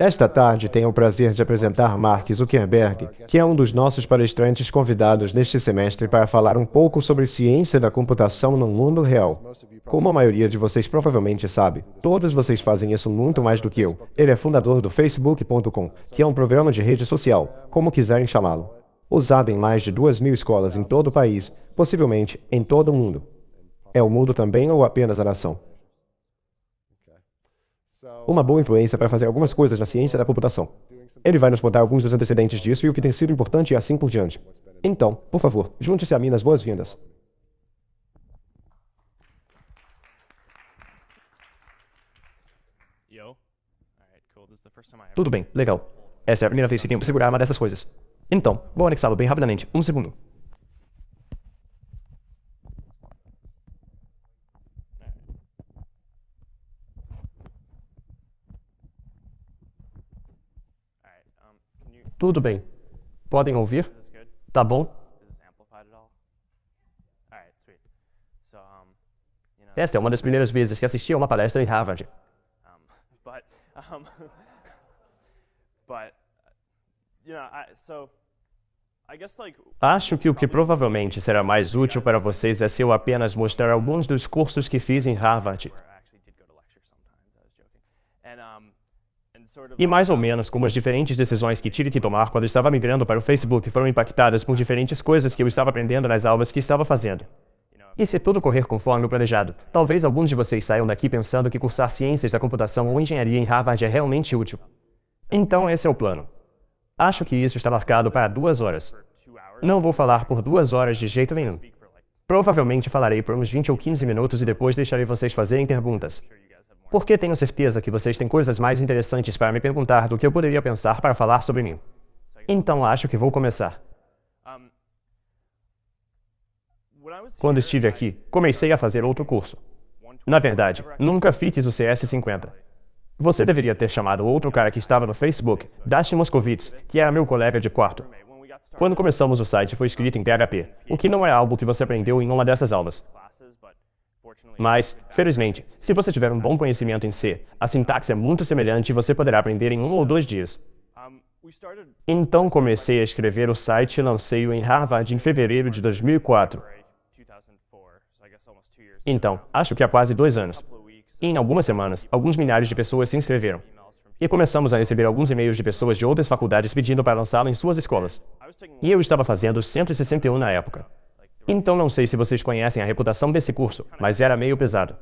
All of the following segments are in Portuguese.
Esta tarde tenho o prazer de apresentar Mark Zuckerberg, que é um dos nossos palestrantes convidados neste semestre para falar um pouco sobre ciência da computação no mundo real. Como a maioria de vocês provavelmente sabe, todos vocês fazem isso muito mais do que eu. Ele é fundador do Facebook.com, que é um programa de rede social, como quiserem chamá-lo. Usado em mais de duas mil escolas em todo o país, possivelmente em todo o mundo. É o mundo também ou apenas a nação? uma boa influência para fazer algumas coisas na ciência da computação. Ele vai nos contar alguns dos antecedentes disso e o que tem sido importante e assim por diante. Então, por favor, junte-se a mim nas boas-vindas. Tudo bem, legal. Essa é a primeira vez que tenho que segurar uma dessas coisas. Então, vou anexá-lo bem rapidamente. Um segundo. Tudo bem. Podem ouvir? Tá bom? Esta é uma das primeiras vezes que assisti a uma palestra em Harvard. Acho que o que provavelmente será mais útil para vocês é se eu apenas mostrar alguns dos cursos que fiz em Harvard. E mais ou menos como as diferentes decisões que tive que tomar quando estava migrando para o Facebook foram impactadas por diferentes coisas que eu estava aprendendo nas aulas que estava fazendo. E se tudo correr conforme o planejado, talvez alguns de vocês saiam daqui pensando que cursar ciências da computação ou engenharia em Harvard é realmente útil. Então esse é o plano. Acho que isso está marcado para duas horas. Não vou falar por duas horas de jeito nenhum. Provavelmente falarei por uns 20 ou 15 minutos e depois deixarei vocês fazerem perguntas porque tenho certeza que vocês têm coisas mais interessantes para me perguntar do que eu poderia pensar para falar sobre mim. Então acho que vou começar. Quando estive aqui, comecei a fazer outro curso. Na verdade, nunca fiz o CS50. Você deveria ter chamado outro cara que estava no Facebook, Dash Moscovitz, que era meu colega de quarto. Quando começamos o site foi escrito em PHP, o que não é algo que você aprendeu em uma dessas aulas. Mas, felizmente, se você tiver um bom conhecimento em C, a sintaxe é muito semelhante e você poderá aprender em um ou dois dias. Então comecei a escrever o site e lancei-o em Harvard em fevereiro de 2004. Então, acho que há quase dois anos. E em algumas semanas, alguns milhares de pessoas se inscreveram. E começamos a receber alguns e-mails de pessoas de outras faculdades pedindo para lançá-lo em suas escolas. E eu estava fazendo 161 na época. Então não sei se vocês conhecem a reputação desse curso, mas era meio pesado.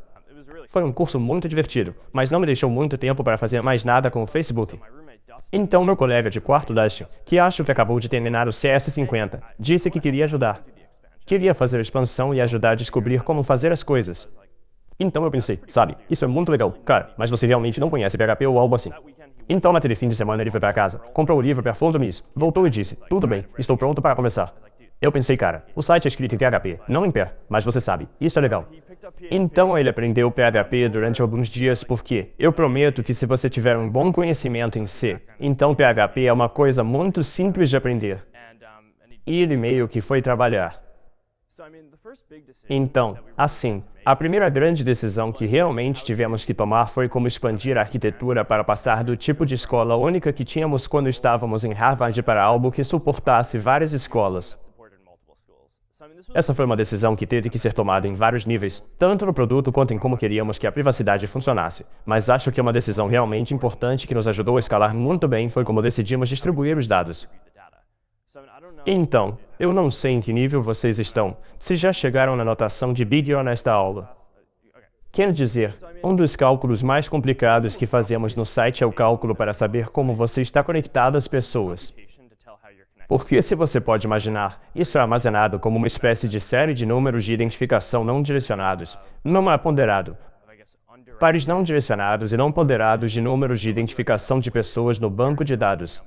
Foi um curso muito divertido, mas não me deixou muito tempo para fazer mais nada com o Facebook. Então meu colega de quarto, Dustin, que acho que acabou de terminar o CS50, disse que queria ajudar. Queria fazer a expansão e ajudar a descobrir como fazer as coisas. Então eu pensei, sabe, isso é muito legal, cara, mas você realmente não conhece PHP ou algo assim. Então naquele fim de semana ele foi para casa, comprou o livro para fundo Miss, voltou e disse, tudo bem, estou pronto para começar. Eu pensei, cara, o site é escrito em PHP, não em pé, mas você sabe, isso é legal. Então ele aprendeu PHP durante alguns dias, porque eu prometo que se você tiver um bom conhecimento em C, então PHP é uma coisa muito simples de aprender. E ele meio que foi trabalhar. Então, assim, a primeira grande decisão que realmente tivemos que tomar foi como expandir a arquitetura para passar do tipo de escola única que tínhamos quando estávamos em Harvard para algo que suportasse várias escolas. Essa foi uma decisão que teve que ser tomada em vários níveis, tanto no produto quanto em como queríamos que a privacidade funcionasse. Mas acho que uma decisão realmente importante que nos ajudou a escalar muito bem foi como decidimos distribuir os dados. Então, eu não sei em que nível vocês estão, se já chegaram na notação de Bidio nesta aula. Quero dizer, um dos cálculos mais complicados que fazemos no site é o cálculo para saber como você está conectado às pessoas. Porque, se você pode imaginar, isso é armazenado como uma espécie de série de números de identificação não direcionados, não é ponderado. Pares não direcionados e não ponderados de números de identificação de pessoas no banco de dados.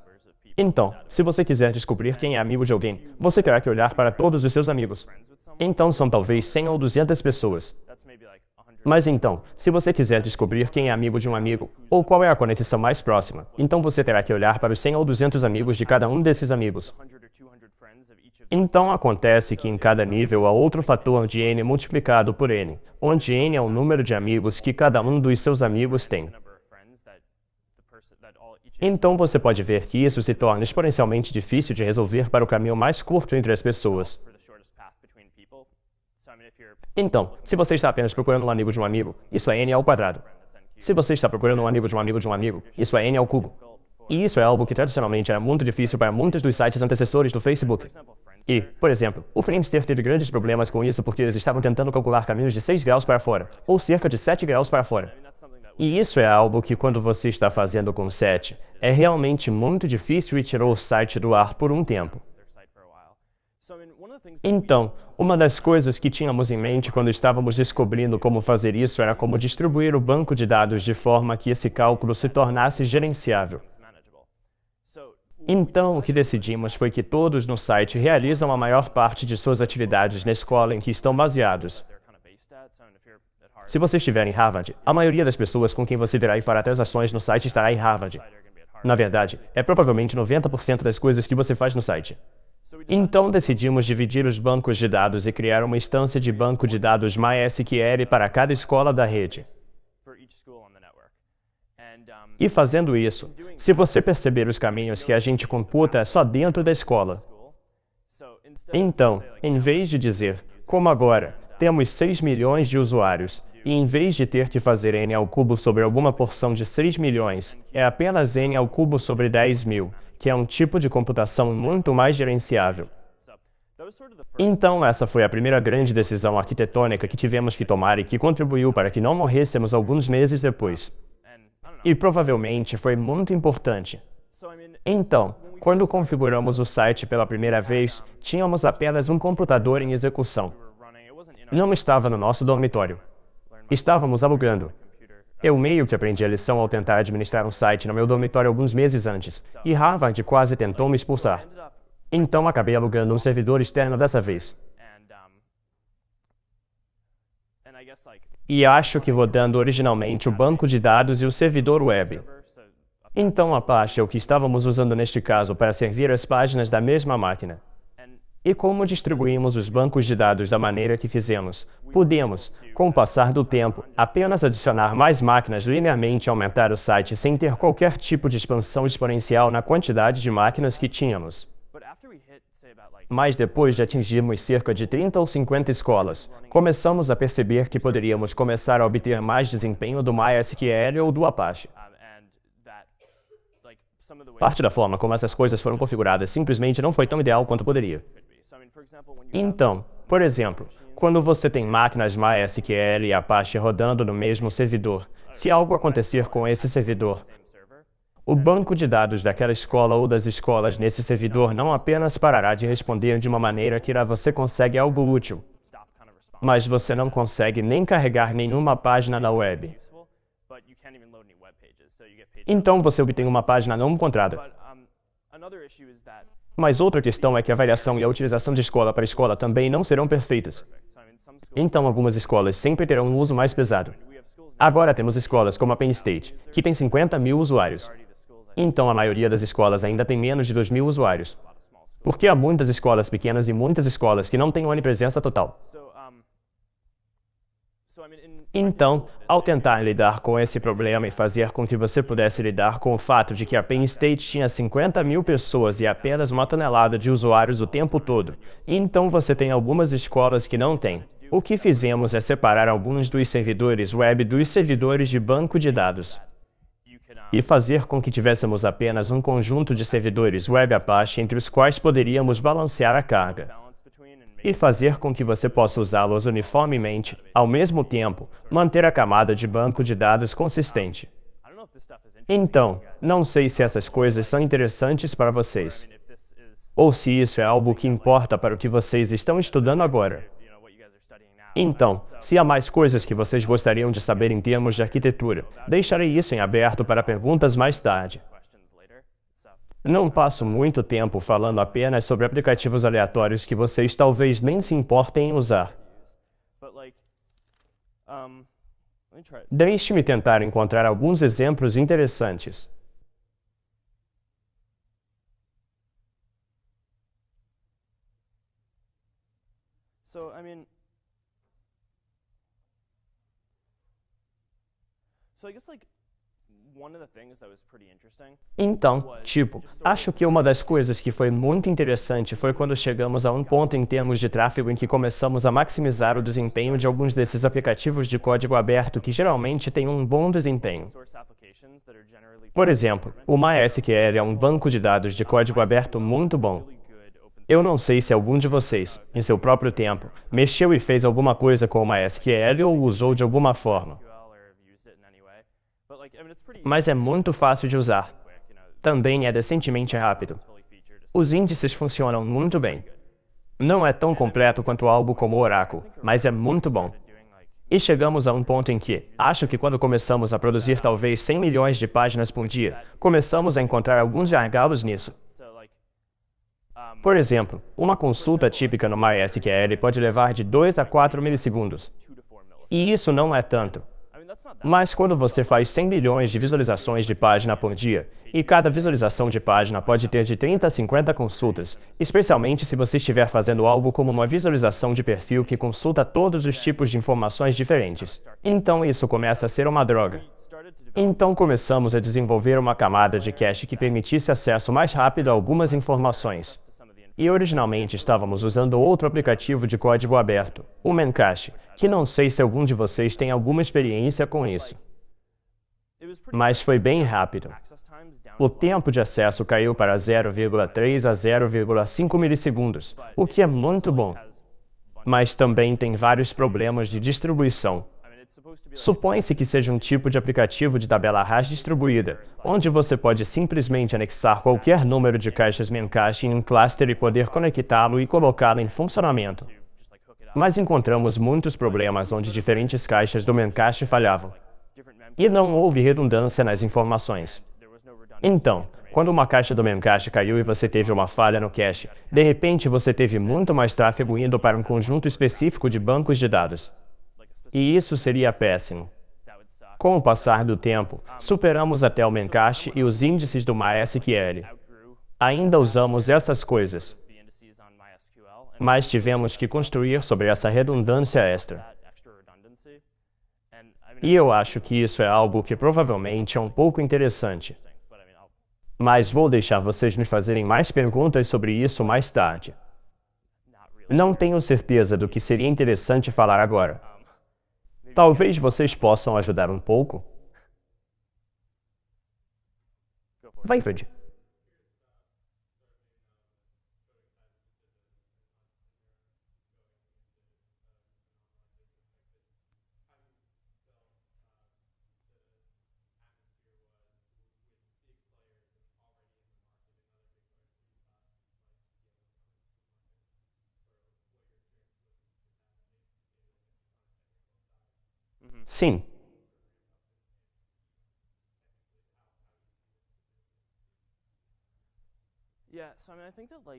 Então, se você quiser descobrir quem é amigo de alguém, você terá que olhar para todos os seus amigos. Então são talvez 100 ou 200 pessoas. Mas então, se você quiser descobrir quem é amigo de um amigo, ou qual é a conexão mais próxima, então você terá que olhar para os 100 ou 200 amigos de cada um desses amigos. Então acontece que em cada nível há outro fator de n multiplicado por n, onde n é o número de amigos que cada um dos seus amigos tem. Então você pode ver que isso se torna exponencialmente difícil de resolver para o caminho mais curto entre as pessoas. Então, se você está apenas procurando um amigo de um amigo, isso é n ao quadrado. Se você está procurando um amigo de um amigo de um amigo, isso é n ao cubo. E isso é algo que tradicionalmente era muito difícil para muitos dos sites antecessores do Facebook. E, por exemplo, o Friendster teve grandes problemas com isso porque eles estavam tentando calcular caminhos de 6 graus para fora, ou cerca de 7 graus para fora. E isso é algo que quando você está fazendo com 7, é realmente muito difícil e tirou o site do ar por um tempo. Então, uma das coisas que tínhamos em mente quando estávamos descobrindo como fazer isso era como distribuir o banco de dados de forma que esse cálculo se tornasse gerenciável. Então, o que decidimos foi que todos no site realizam a maior parte de suas atividades na escola em que estão baseados. Se você estiver em Harvard, a maioria das pessoas com quem você virá e fará transações no site estará em Harvard. Na verdade, é provavelmente 90% das coisas que você faz no site. Então decidimos dividir os bancos de dados e criar uma instância de banco de dados MySQL para cada escola da rede. E fazendo isso, se você perceber os caminhos que a gente computa é só dentro da escola. Então, em vez de dizer, como agora, temos 6 milhões de usuários, e em vez de ter que fazer n ao cubo sobre alguma porção de 6 milhões, é apenas n ao cubo sobre 10 mil, que é um tipo de computação muito mais gerenciável. Então, essa foi a primeira grande decisão arquitetônica que tivemos que tomar e que contribuiu para que não morrêssemos alguns meses depois. E provavelmente foi muito importante. Então, quando configuramos o site pela primeira vez, tínhamos apenas um computador em execução. Não estava no nosso dormitório. Estávamos alugando. Eu meio que aprendi a lição ao tentar administrar um site no meu dormitório alguns meses antes, e Harvard quase tentou me expulsar. Então acabei alugando um servidor externo dessa vez. E acho que rodando originalmente o banco de dados e o servidor web. Então a pasta é o que estávamos usando neste caso para servir as páginas da mesma máquina. E como distribuímos os bancos de dados da maneira que fizemos, podemos, com o passar do tempo, apenas adicionar mais máquinas linearmente e aumentar o site sem ter qualquer tipo de expansão exponencial na quantidade de máquinas que tínhamos. Mas depois de atingirmos cerca de 30 ou 50 escolas, começamos a perceber que poderíamos começar a obter mais desempenho do MySQL ou do Apache. Parte da forma como essas coisas foram configuradas simplesmente não foi tão ideal quanto poderia. Então, por exemplo, quando você tem máquinas MySQL e Apache rodando no mesmo servidor, se algo acontecer com esse servidor, o banco de dados daquela escola ou das escolas nesse servidor não apenas parará de responder de uma maneira que irá você consegue algo útil, mas você não consegue nem carregar nenhuma página na web. Então você obtém uma página não encontrada. Mas outra questão é que a variação e a utilização de escola para escola também não serão perfeitas. Então, algumas escolas sempre terão um uso mais pesado. Agora temos escolas como a Penn State, que tem 50 mil usuários. Então, a maioria das escolas ainda tem menos de 2 mil usuários. Porque há muitas escolas pequenas e muitas escolas que não têm onipresença total. Então, ao tentar lidar com esse problema e fazer com que você pudesse lidar com o fato de que a Penn State tinha 50 mil pessoas e apenas uma tonelada de usuários o tempo todo, então você tem algumas escolas que não têm. O que fizemos é separar alguns dos servidores web dos servidores de banco de dados e fazer com que tivéssemos apenas um conjunto de servidores web Apache entre os quais poderíamos balancear a carga e fazer com que você possa usá-los uniformemente, ao mesmo tempo, manter a camada de banco de dados consistente. Então, não sei se essas coisas são interessantes para vocês, ou se isso é algo que importa para o que vocês estão estudando agora. Então, se há mais coisas que vocês gostariam de saber em termos de arquitetura, deixarei isso em aberto para perguntas mais tarde. Não passo muito tempo falando apenas sobre aplicativos aleatórios que vocês talvez nem se importem em usar. Deixe-me tentar encontrar alguns exemplos interessantes. So, então, tipo, acho que uma das coisas que foi muito interessante foi quando chegamos a um ponto em termos de tráfego em que começamos a maximizar o desempenho de alguns desses aplicativos de código aberto que geralmente têm um bom desempenho. Por exemplo, o MySQL é um banco de dados de código aberto muito bom. Eu não sei se algum de vocês, em seu próprio tempo, mexeu e fez alguma coisa com o MySQL ou usou de alguma forma mas é muito fácil de usar. Também é decentemente rápido. Os índices funcionam muito bem. Não é tão completo quanto algo como o Oracle, mas é muito bom. E chegamos a um ponto em que, acho que quando começamos a produzir talvez 100 milhões de páginas por dia, começamos a encontrar alguns gargalos nisso. Por exemplo, uma consulta típica no MySQL pode levar de 2 a 4 milissegundos. E isso não é tanto. Mas quando você faz 100 milhões de visualizações de página por dia, e cada visualização de página pode ter de 30 a 50 consultas, especialmente se você estiver fazendo algo como uma visualização de perfil que consulta todos os tipos de informações diferentes, então isso começa a ser uma droga. Então começamos a desenvolver uma camada de cache que permitisse acesso mais rápido a algumas informações. E originalmente estávamos usando outro aplicativo de código aberto, o Memcache, que não sei se algum de vocês tem alguma experiência com isso. Mas foi bem rápido. O tempo de acesso caiu para 0,3 a 0,5 milissegundos, o que é muito bom. Mas também tem vários problemas de distribuição, Supõe-se que seja um tipo de aplicativo de tabela hash distribuída, onde você pode simplesmente anexar qualquer número de caixas memcache em um cluster e poder conectá-lo e colocá-lo em funcionamento. Mas encontramos muitos problemas onde diferentes caixas do memcache falhavam. E não houve redundância nas informações. Então, quando uma caixa do memcache caiu e você teve uma falha no cache, de repente você teve muito mais tráfego indo para um conjunto específico de bancos de dados. E isso seria péssimo. Com o passar do tempo, superamos até o Mencache e os índices do MySQL. Ainda usamos essas coisas, mas tivemos que construir sobre essa redundância extra. E eu acho que isso é algo que provavelmente é um pouco interessante. Mas vou deixar vocês me fazerem mais perguntas sobre isso mais tarde. Não tenho certeza do que seria interessante falar agora. Talvez vocês possam ajudar um pouco. Vai, Fred. Sim.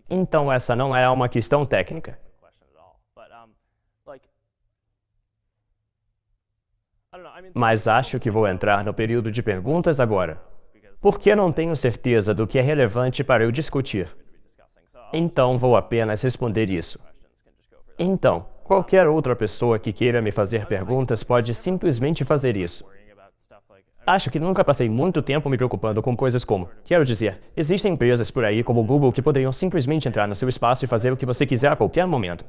Então, essa não é uma questão técnica. Mas acho que vou entrar no período de perguntas agora, porque não tenho certeza do que é relevante para eu discutir. Então, vou apenas responder isso. Então, Qualquer outra pessoa que queira me fazer perguntas pode simplesmente fazer isso. Acho que nunca passei muito tempo me preocupando com coisas como. Quero dizer, existem empresas por aí como o Google que poderiam simplesmente entrar no seu espaço e fazer o que você quiser a qualquer momento.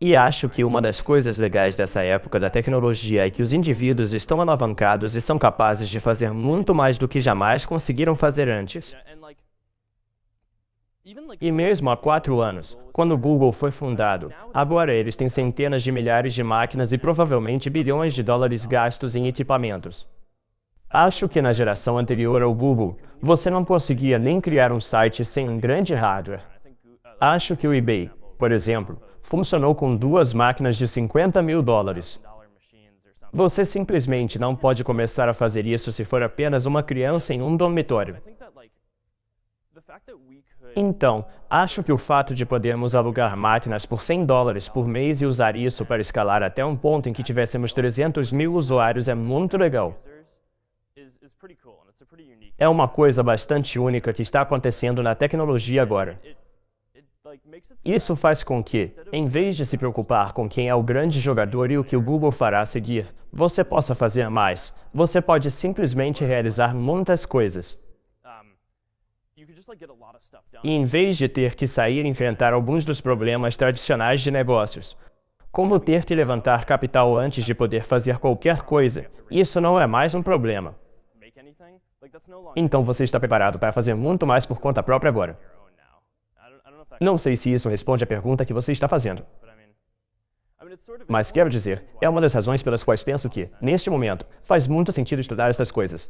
E acho que uma das coisas legais dessa época da tecnologia é que os indivíduos estão alavancados e são capazes de fazer muito mais do que jamais conseguiram fazer antes. E mesmo há quatro anos, quando o Google foi fundado, agora eles têm centenas de milhares de máquinas e provavelmente bilhões de dólares gastos em equipamentos. Acho que na geração anterior ao Google, você não conseguia nem criar um site sem um grande hardware. Acho que o eBay, por exemplo, funcionou com duas máquinas de 50 mil dólares. Você simplesmente não pode começar a fazer isso se for apenas uma criança em um dormitório. Então, acho que o fato de podermos alugar máquinas por 100 dólares por mês e usar isso para escalar até um ponto em que tivéssemos 300 mil usuários é muito legal. É uma coisa bastante única que está acontecendo na tecnologia agora. Isso faz com que, em vez de se preocupar com quem é o grande jogador e o que o Google fará a seguir, você possa fazer mais. Você pode simplesmente realizar muitas coisas. E em vez de ter que sair e enfrentar alguns dos problemas tradicionais de negócios, como ter que levantar capital antes de poder fazer qualquer coisa, isso não é mais um problema. Então você está preparado para fazer muito mais por conta própria agora. Não sei se isso responde à pergunta que você está fazendo. Mas quero dizer, é uma das razões pelas quais penso que, neste momento, faz muito sentido estudar essas coisas.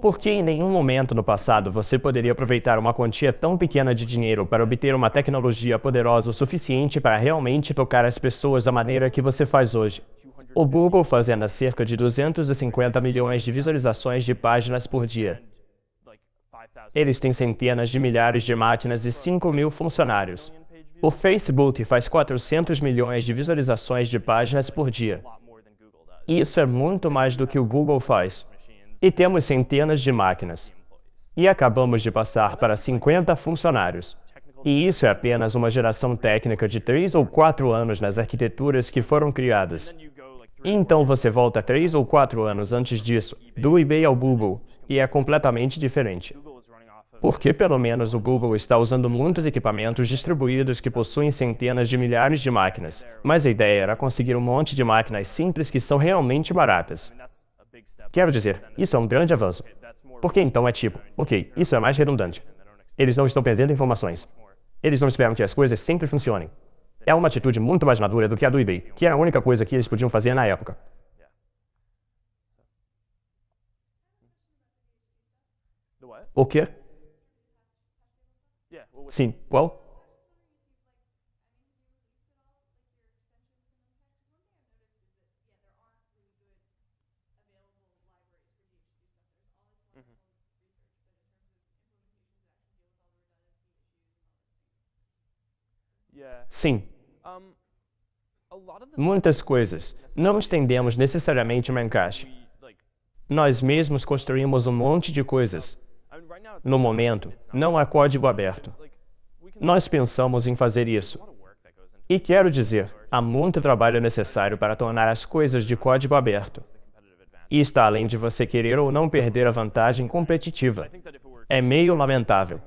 Porque em nenhum momento no passado você poderia aproveitar uma quantia tão pequena de dinheiro para obter uma tecnologia poderosa o suficiente para realmente tocar as pessoas da maneira que você faz hoje. O Google fazendo cerca de 250 milhões de visualizações de páginas por dia. Eles têm centenas de milhares de máquinas e 5 mil funcionários. O Facebook faz 400 milhões de visualizações de páginas por dia. Isso é muito mais do que o Google faz. E temos centenas de máquinas. E acabamos de passar para 50 funcionários. E isso é apenas uma geração técnica de 3 ou 4 anos nas arquiteturas que foram criadas. E então você volta 3 ou 4 anos antes disso, do eBay ao Google, e é completamente diferente. Porque pelo menos o Google está usando muitos equipamentos distribuídos que possuem centenas de milhares de máquinas. Mas a ideia era conseguir um monte de máquinas simples que são realmente baratas. Quero dizer, isso é um grande avanço. Porque então é tipo, ok, isso é mais redundante. Eles não estão perdendo informações. Eles não esperam que as coisas sempre funcionem. É uma atitude muito mais madura do que a do eBay, que era a única coisa que eles podiam fazer na época. O quê? Sim, qual? Sim. Muitas coisas. Não estendemos necessariamente uma encaixe. Nós mesmos construímos um monte de coisas. No momento, não há código aberto. Nós pensamos em fazer isso. E quero dizer, há muito trabalho necessário para tornar as coisas de código aberto. E está além de você querer ou não perder a vantagem competitiva. É meio lamentável.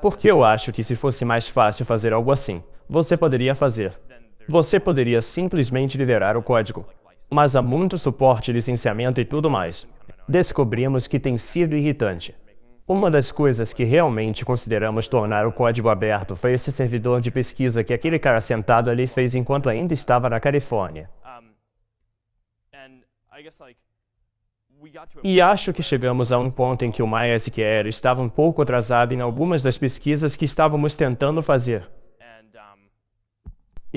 Porque eu acho que se fosse mais fácil fazer algo assim, você poderia fazer. Você poderia simplesmente liberar o código. Mas há muito suporte, licenciamento e tudo mais. Descobrimos que tem sido irritante. Uma das coisas que realmente consideramos tornar o código aberto foi esse servidor de pesquisa que aquele cara sentado ali fez enquanto ainda estava na Califórnia. E acho que chegamos a um ponto em que o MySQL estava um pouco atrasado em algumas das pesquisas que estávamos tentando fazer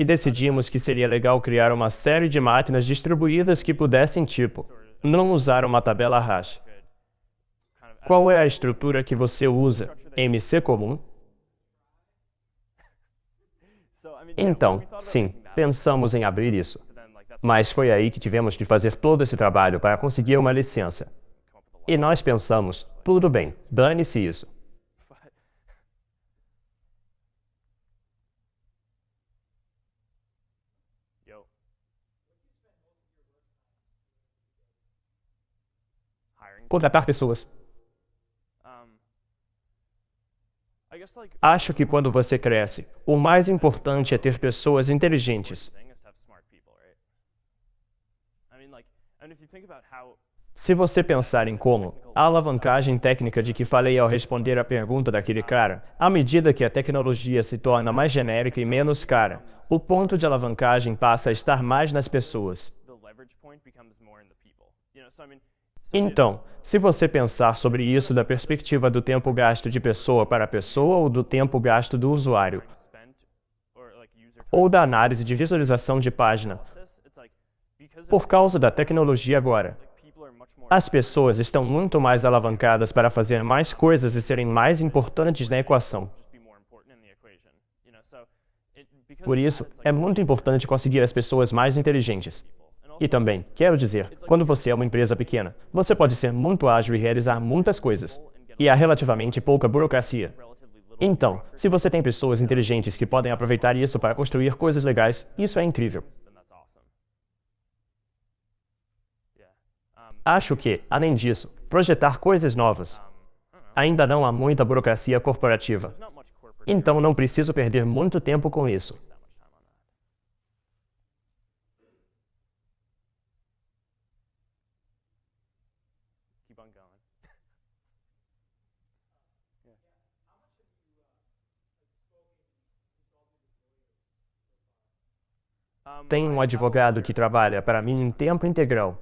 e decidimos que seria legal criar uma série de máquinas distribuídas que pudessem, tipo, não usar uma tabela hash. Qual é a estrutura que você usa? MC comum? Então, sim, pensamos em abrir isso. Mas foi aí que tivemos de fazer todo esse trabalho para conseguir uma licença. E nós pensamos, tudo bem, dane-se isso. contratar pessoas. Acho que quando você cresce, o mais importante é ter pessoas inteligentes. Se você pensar em como, a alavancagem técnica de que falei ao responder à pergunta daquele cara, à medida que a tecnologia se torna mais genérica e menos cara, o ponto de alavancagem passa a estar mais nas pessoas. Então, se você pensar sobre isso da perspectiva do tempo gasto de pessoa para pessoa ou do tempo gasto do usuário, ou da análise de visualização de página, por causa da tecnologia agora, as pessoas estão muito mais alavancadas para fazer mais coisas e serem mais importantes na equação. Por isso, é muito importante conseguir as pessoas mais inteligentes. E também, quero dizer, quando você é uma empresa pequena, você pode ser muito ágil e realizar muitas coisas. E há relativamente pouca burocracia. Então, se você tem pessoas inteligentes que podem aproveitar isso para construir coisas legais, isso é incrível. Acho que, além disso, projetar coisas novas. Ainda não há muita burocracia corporativa. Então não preciso perder muito tempo com isso. tem um advogado que trabalha para mim em tempo integral.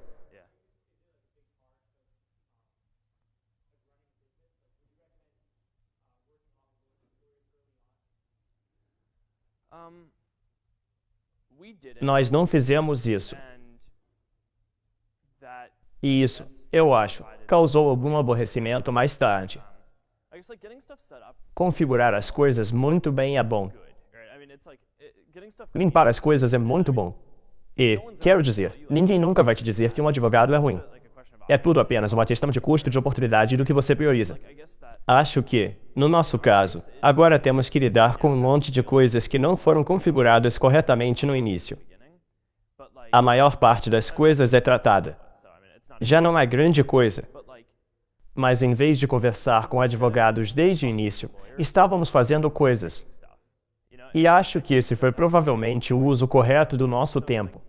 Nós não fizemos isso. E isso, eu acho, causou algum aborrecimento mais tarde. Configurar as coisas muito bem é bom. Limpar as coisas é muito bom. E, quero dizer, ninguém nunca vai te dizer que um advogado é ruim. É tudo apenas uma questão de custo, de oportunidade e do que você prioriza. Acho que, no nosso caso, agora temos que lidar com um monte de coisas que não foram configuradas corretamente no início. A maior parte das coisas é tratada. Já não é grande coisa, mas em vez de conversar com advogados desde o início, estávamos fazendo coisas e acho que esse foi provavelmente o uso correto do nosso tempo.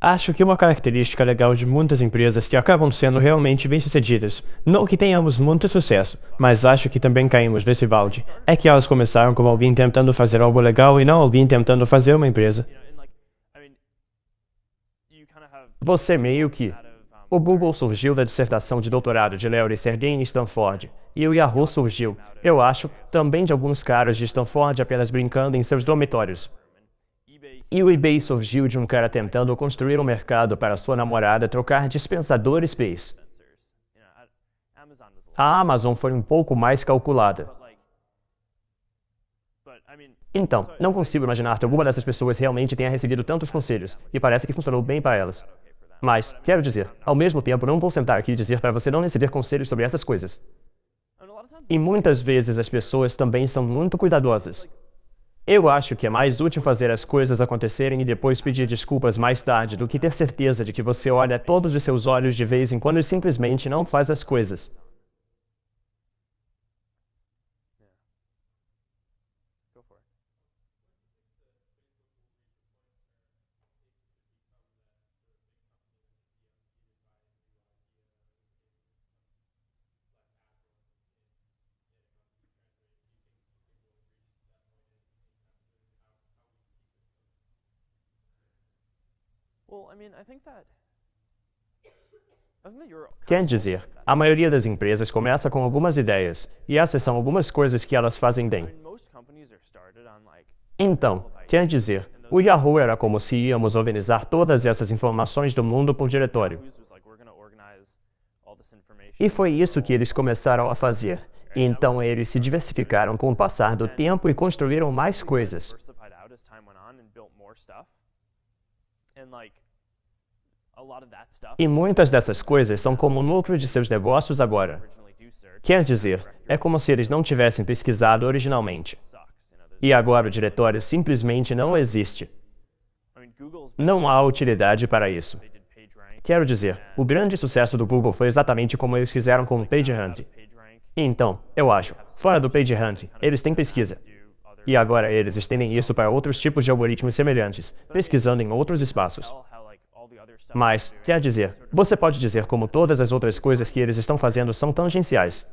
Acho que uma característica legal de muitas empresas que acabam sendo realmente bem-sucedidas, não que tenhamos muito sucesso, mas acho que também caímos nesse balde, é que elas começaram como alguém tentando fazer algo legal e não alguém tentando fazer uma empresa. Você meio que... O Google surgiu da dissertação de doutorado de Larry Sergey em Stanford, e o Yahoo surgiu, eu acho, também de alguns caras de Stanford apenas brincando em seus dormitórios. E o eBay surgiu de um cara tentando construir um mercado para sua namorada trocar dispensadores space. A Amazon foi um pouco mais calculada. Então, não consigo imaginar que alguma dessas pessoas realmente tenha recebido tantos conselhos, e parece que funcionou bem para elas. Mas, quero dizer, ao mesmo tempo, não vou sentar aqui e dizer para você não receber conselhos sobre essas coisas. E muitas vezes as pessoas também são muito cuidadosas. Eu acho que é mais útil fazer as coisas acontecerem e depois pedir desculpas mais tarde do que ter certeza de que você olha todos os seus olhos de vez em quando e simplesmente não faz as coisas. Quer dizer, a maioria das empresas começa com algumas ideias, e essas são algumas coisas que elas fazem bem. Então, quer dizer, o Yahoo era como se íamos organizar todas essas informações do mundo por diretório. E foi isso que eles começaram a fazer. então eles se diversificaram com o passar do tempo e construíram mais coisas. E muitas dessas coisas são como o núcleo de seus negócios agora. Quer dizer, é como se eles não tivessem pesquisado originalmente. E agora o diretório simplesmente não existe. Não há utilidade para isso. Quero dizer, o grande sucesso do Google foi exatamente como eles fizeram com o PageRank. Então, eu acho, fora do PageRank, eles têm pesquisa. E agora eles estendem isso para outros tipos de algoritmos semelhantes, pesquisando em outros espaços. Mas, quer dizer, você pode dizer como todas as outras coisas que eles estão fazendo são tangenciais.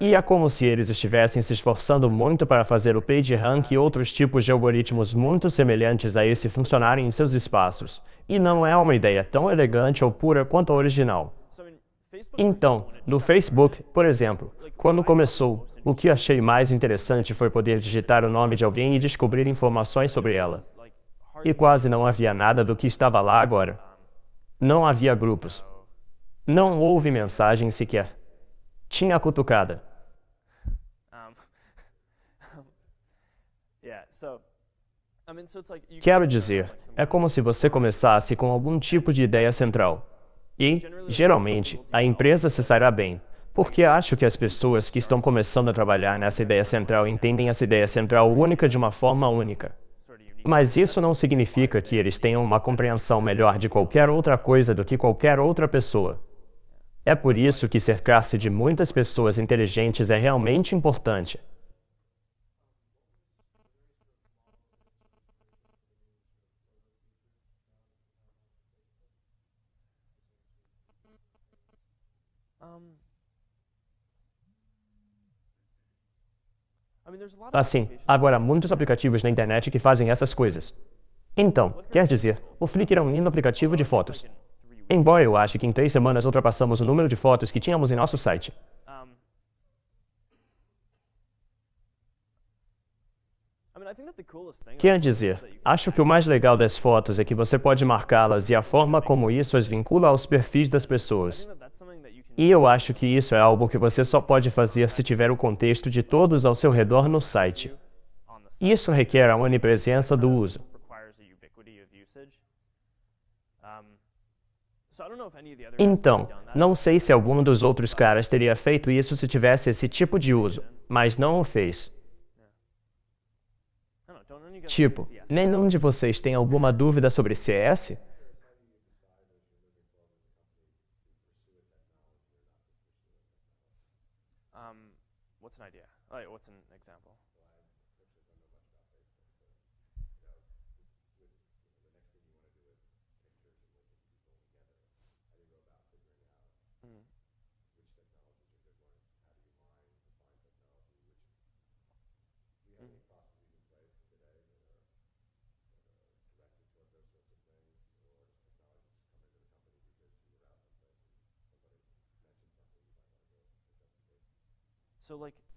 E é como se eles estivessem se esforçando muito para fazer o PageRank e outros tipos de algoritmos muito semelhantes a esse funcionarem em seus espaços. E não é uma ideia tão elegante ou pura quanto a original. Então, no Facebook, por exemplo, quando começou, o que achei mais interessante foi poder digitar o nome de alguém e descobrir informações sobre ela. E quase não havia nada do que estava lá agora. Não havia grupos. Não houve mensagem sequer. Tinha cutucada. Quero dizer, é como se você começasse com algum tipo de ideia central. E, geralmente, a empresa se sairá bem, porque acho que as pessoas que estão começando a trabalhar nessa ideia central entendem essa ideia central única de uma forma única. Mas isso não significa que eles tenham uma compreensão melhor de qualquer outra coisa do que qualquer outra pessoa. É por isso que cercar-se de muitas pessoas inteligentes é realmente importante. Assim, agora há muitos aplicativos na internet que fazem essas coisas. Então, quer dizer, o Flickr é um lindo aplicativo de fotos. Embora eu ache que em três semanas ultrapassamos o número de fotos que tínhamos em nosso site. Quer dizer, acho que o mais legal das fotos é que você pode marcá-las e a forma como isso as vincula aos perfis das pessoas. E eu acho que isso é algo que você só pode fazer se tiver o contexto de todos ao seu redor no site. Isso requer a onipresença do uso. Então, não sei se algum dos outros caras teria feito isso se tivesse esse tipo de uso, mas não o fez. Tipo, nenhum de vocês tem alguma dúvida sobre CS? idea. All right, what's an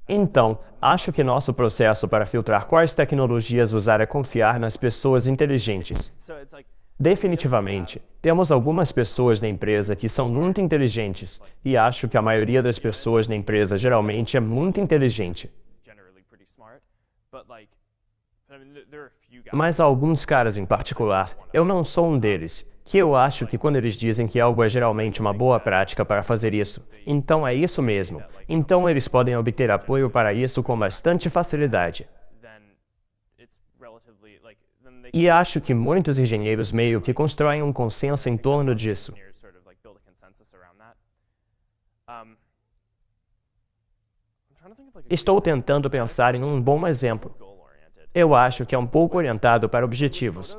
Então, acho que nosso processo para filtrar quais tecnologias usar é confiar nas pessoas inteligentes. Definitivamente, temos algumas pessoas na empresa que são muito inteligentes, e acho que a maioria das pessoas na empresa geralmente é muito inteligente. Mas há alguns caras em particular, eu não sou um deles, que eu acho que quando eles dizem que algo é geralmente uma boa prática para fazer isso, então é isso mesmo. Então eles podem obter apoio para isso com bastante facilidade. E acho que muitos engenheiros meio que constroem um consenso em torno disso. Estou tentando pensar em um bom exemplo. Eu acho que é um pouco orientado para objetivos.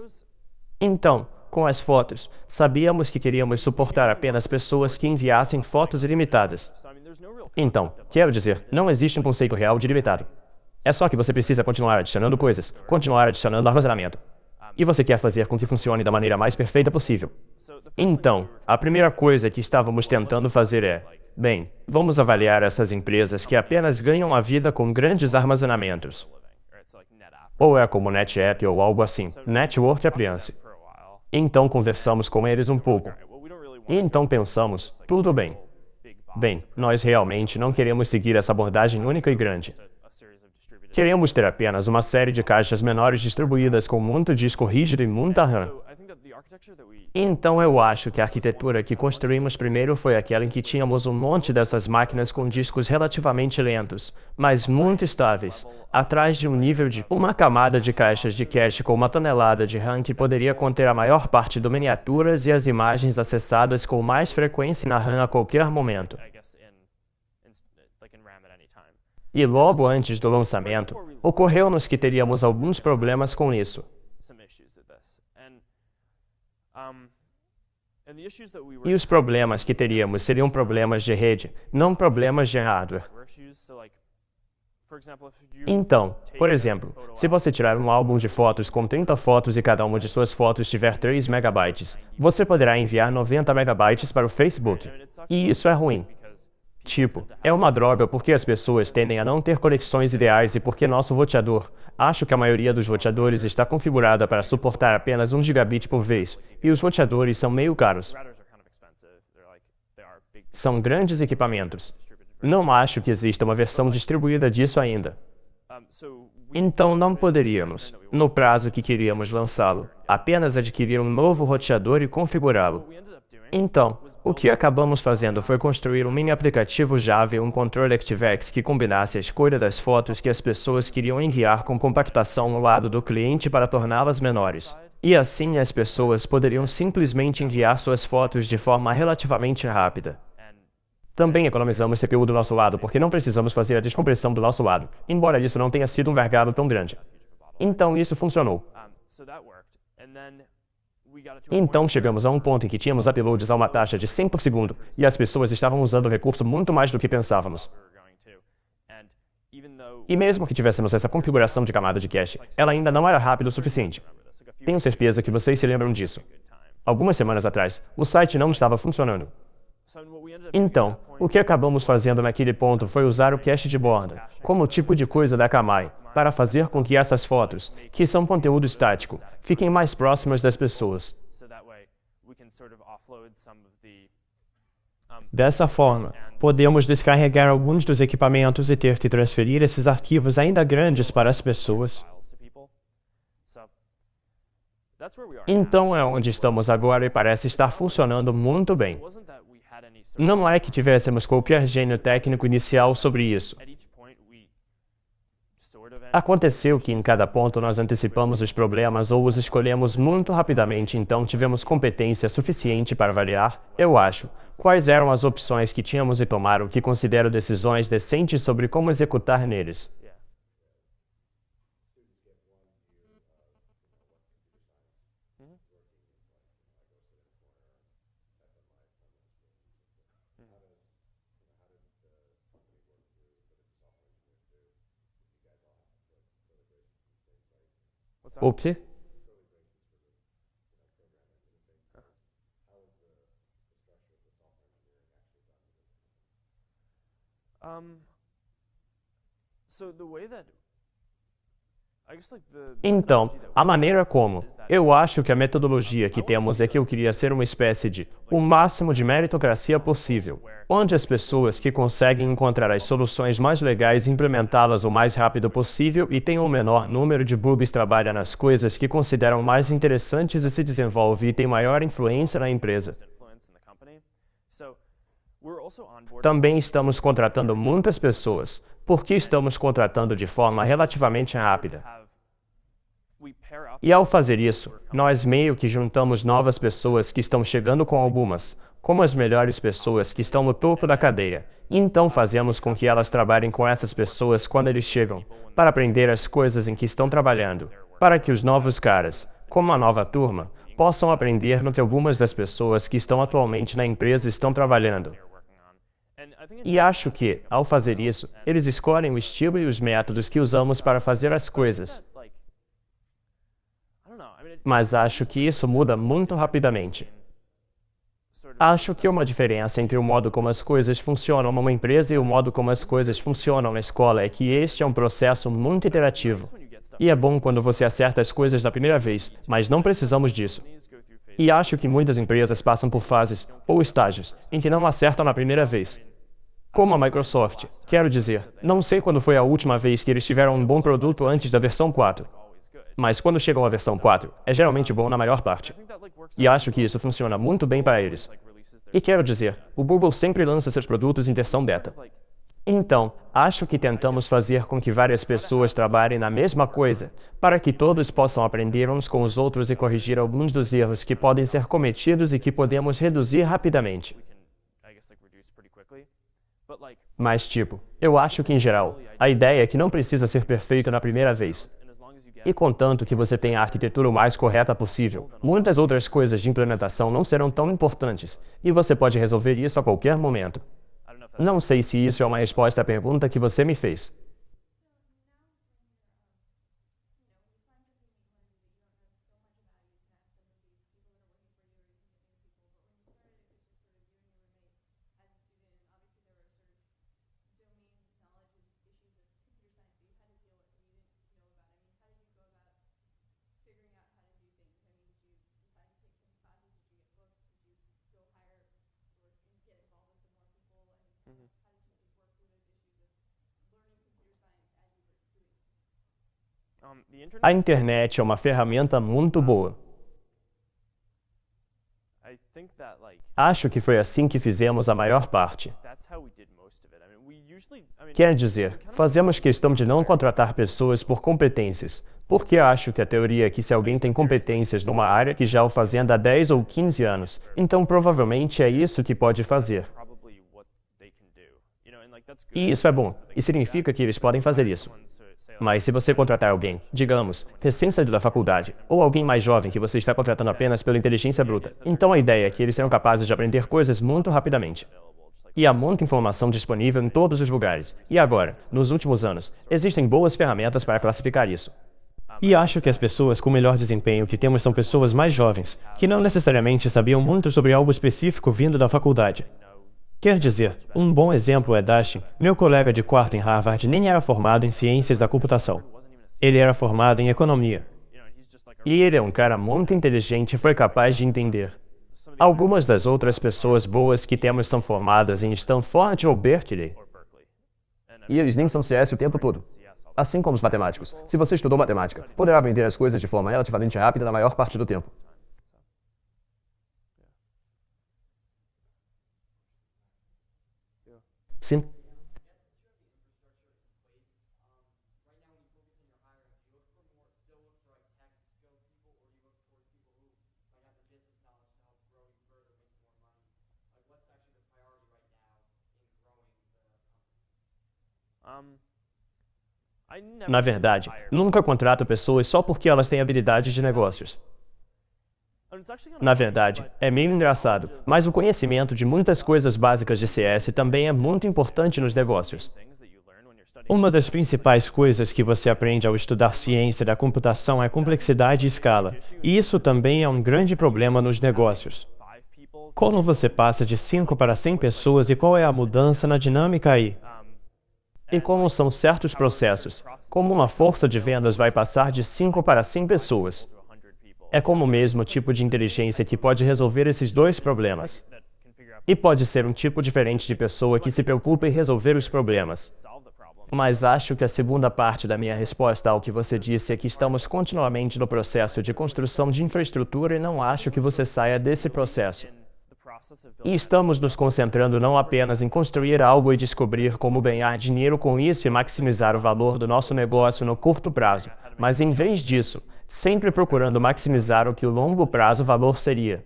Então, com as fotos, sabíamos que queríamos suportar apenas pessoas que enviassem fotos ilimitadas. Então, quero dizer, não existe um conceito real de limitado. É só que você precisa continuar adicionando coisas, continuar adicionando armazenamento. E você quer fazer com que funcione da maneira mais perfeita possível. Então, a primeira coisa que estávamos tentando fazer é, bem, vamos avaliar essas empresas que apenas ganham a vida com grandes armazenamentos. Ou é como NetApp ou algo assim, Network Appliance. Então conversamos com eles um pouco. E então pensamos, tudo bem. Bem, nós realmente não queremos seguir essa abordagem única e grande. Queremos ter apenas uma série de caixas menores distribuídas com muito disco rígido e muita RAM. Então eu acho que a arquitetura que construímos primeiro foi aquela em que tínhamos um monte dessas máquinas com discos relativamente lentos, mas muito estáveis, atrás de um nível de uma camada de caixas de cache com uma tonelada de RAM que poderia conter a maior parte de miniaturas e as imagens acessadas com mais frequência na RAM a qualquer momento. E logo antes do lançamento, ocorreu-nos que teríamos alguns problemas com isso. E os problemas que teríamos seriam problemas de rede, não problemas de hardware. Então, por exemplo, se você tirar um álbum de fotos com 30 fotos e cada uma de suas fotos tiver 3 megabytes, você poderá enviar 90 megabytes para o Facebook. E isso é ruim. Tipo, é uma droga porque as pessoas tendem a não ter conexões ideais e porque nosso roteador. Acho que a maioria dos roteadores está configurada para suportar apenas 1 gigabit por vez, e os roteadores são meio caros. São grandes equipamentos. Não acho que exista uma versão distribuída disso ainda. Então não poderíamos, no prazo que queríamos lançá-lo, apenas adquirir um novo roteador e configurá-lo. Então, o que acabamos fazendo foi construir um mini aplicativo Java e um controle ActiveX que combinasse a escolha das fotos que as pessoas queriam enviar com compactação no lado do cliente para torná-las menores. E assim as pessoas poderiam simplesmente enviar suas fotos de forma relativamente rápida. Também economizamos CPU do nosso lado, porque não precisamos fazer a descompressão do nosso lado, embora isso não tenha sido um vergado tão grande. Então isso funcionou. Então chegamos a um ponto em que tínhamos uploads a uma taxa de 100 por segundo e as pessoas estavam usando o recurso muito mais do que pensávamos. E mesmo que tivéssemos essa configuração de camada de cache, ela ainda não era rápida o suficiente. Tenho certeza que vocês se lembram disso. Algumas semanas atrás, o site não estava funcionando. Então, o que acabamos fazendo naquele ponto foi usar o cache de borda, como tipo de coisa da Kamai, para fazer com que essas fotos, que são conteúdo estático, fiquem mais próximas das pessoas. Dessa forma, podemos descarregar alguns dos equipamentos e ter que transferir esses arquivos ainda grandes para as pessoas. Então é onde estamos agora e parece estar funcionando muito bem. Não é que tivéssemos qualquer gênio técnico inicial sobre isso, Aconteceu que em cada ponto nós antecipamos os problemas ou os escolhemos muito rapidamente, então tivemos competência suficiente para avaliar, eu acho, quais eram as opções que tínhamos e tomar o que considero decisões decentes sobre como executar neles. Um, so the way that Então, a maneira como. Eu acho que a metodologia que temos é que eu queria ser uma espécie de o máximo de meritocracia possível, onde as pessoas que conseguem encontrar as soluções mais legais implementá-las o mais rápido possível e têm o menor número de bugs trabalham nas coisas que consideram mais interessantes e se desenvolve e têm maior influência na empresa. Também estamos contratando muitas pessoas porque estamos contratando de forma relativamente rápida. E ao fazer isso, nós meio que juntamos novas pessoas que estão chegando com algumas, como as melhores pessoas que estão no topo da cadeia, e então fazemos com que elas trabalhem com essas pessoas quando eles chegam, para aprender as coisas em que estão trabalhando, para que os novos caras, como a nova turma, possam aprender no que algumas das pessoas que estão atualmente na empresa estão trabalhando. E acho que, ao fazer isso, eles escolhem o estilo e os métodos que usamos para fazer as coisas. Mas acho que isso muda muito rapidamente. Acho que uma diferença entre o modo como as coisas funcionam numa empresa e o modo como as coisas funcionam na escola é que este é um processo muito interativo. E é bom quando você acerta as coisas da primeira vez, mas não precisamos disso. E acho que muitas empresas passam por fases ou estágios em que não acertam na primeira vez como a Microsoft. Quero dizer, não sei quando foi a última vez que eles tiveram um bom produto antes da versão 4. Mas quando chegam à versão 4, é geralmente bom na maior parte. E acho que isso funciona muito bem para eles. E quero dizer, o Google sempre lança seus produtos em versão beta. Então, acho que tentamos fazer com que várias pessoas trabalhem na mesma coisa, para que todos possam aprender uns com os outros e corrigir alguns dos erros que podem ser cometidos e que podemos reduzir rapidamente. Mas, tipo, eu acho que em geral, a ideia é que não precisa ser perfeito na primeira vez. E contanto que você tenha a arquitetura o mais correta possível, muitas outras coisas de implementação não serão tão importantes, e você pode resolver isso a qualquer momento. Não sei se isso é uma resposta à pergunta que você me fez. A internet é uma ferramenta muito boa. Acho que foi assim que fizemos a maior parte. Quer dizer, fazemos questão de não contratar pessoas por competências, porque acho que a teoria é que se alguém tem competências numa área que já o fazendo há 10 ou 15 anos, então provavelmente é isso que pode fazer. E isso é bom, e significa que eles podem fazer isso. Mas se você contratar alguém, digamos, recém-saído da faculdade, ou alguém mais jovem que você está contratando apenas pela inteligência bruta, então a ideia é que eles serão capazes de aprender coisas muito rapidamente. E há muita informação disponível em todos os lugares. E agora, nos últimos anos, existem boas ferramentas para classificar isso. E acho que as pessoas com melhor desempenho que temos são pessoas mais jovens, que não necessariamente sabiam muito sobre algo específico vindo da faculdade. Quer dizer, um bom exemplo é Dashin, Meu colega de quarto em Harvard nem era formado em ciências da computação. Ele era formado em economia. E ele é um cara muito inteligente e foi capaz de entender. Algumas das outras pessoas boas que temos são formadas em Stanford ou Berkeley. E eles nem são CS o tempo todo. Assim como os matemáticos. Se você estudou matemática, poderá aprender as coisas de forma relativamente rápida na maior parte do tempo. Na verdade, nunca contrato pessoas só porque elas têm habilidades de negócios. Na verdade, é meio engraçado, mas o conhecimento de muitas coisas básicas de CS também é muito importante nos é negócios. Uma das principais coisas que você aprende ao estudar ciência da computação é complexidade e escala, e isso também é um grande problema nos negócios. Como você passa de 5 para 100 pessoas e qual é a mudança na dinâmica aí? E como são certos processos? Como uma força de vendas vai passar de 5 para 100 pessoas? É como o mesmo tipo de inteligência que pode resolver esses dois problemas. E pode ser um tipo diferente de pessoa que se preocupa em resolver os problemas. Mas acho que a segunda parte da minha resposta ao que você disse é que estamos continuamente no processo de construção de infraestrutura e não acho que você saia desse processo. E estamos nos concentrando não apenas em construir algo e descobrir como ganhar dinheiro com isso e maximizar o valor do nosso negócio no curto prazo, mas em vez disso, sempre procurando maximizar o que o longo prazo valor seria.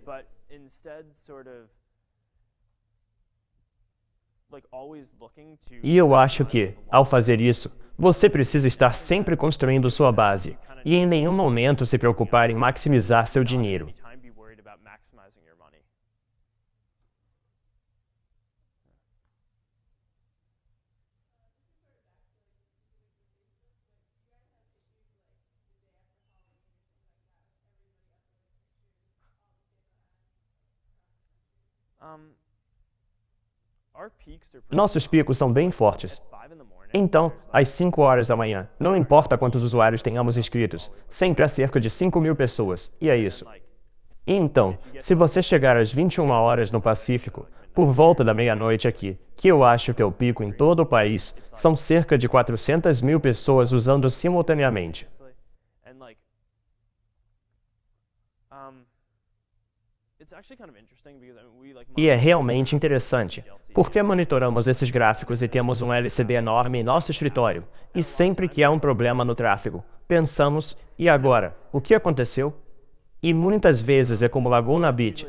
E eu acho que, ao fazer isso, você precisa estar sempre construindo sua base e em nenhum momento se preocupar em maximizar seu dinheiro. Nossos picos são bem fortes. Então, às 5 horas da manhã, não importa quantos usuários tenhamos inscritos, sempre há cerca de 5 mil pessoas, e é isso. Então, se você chegar às 21 horas no Pacífico, por volta da meia-noite aqui, que eu acho que é o pico em todo o país, são cerca de 400 mil pessoas usando simultaneamente. E é realmente interessante, porque monitoramos esses gráficos e temos um LCD enorme em nosso escritório, e sempre que há um problema no tráfego, pensamos, e agora, o que aconteceu? E muitas vezes é como Laguna Beach.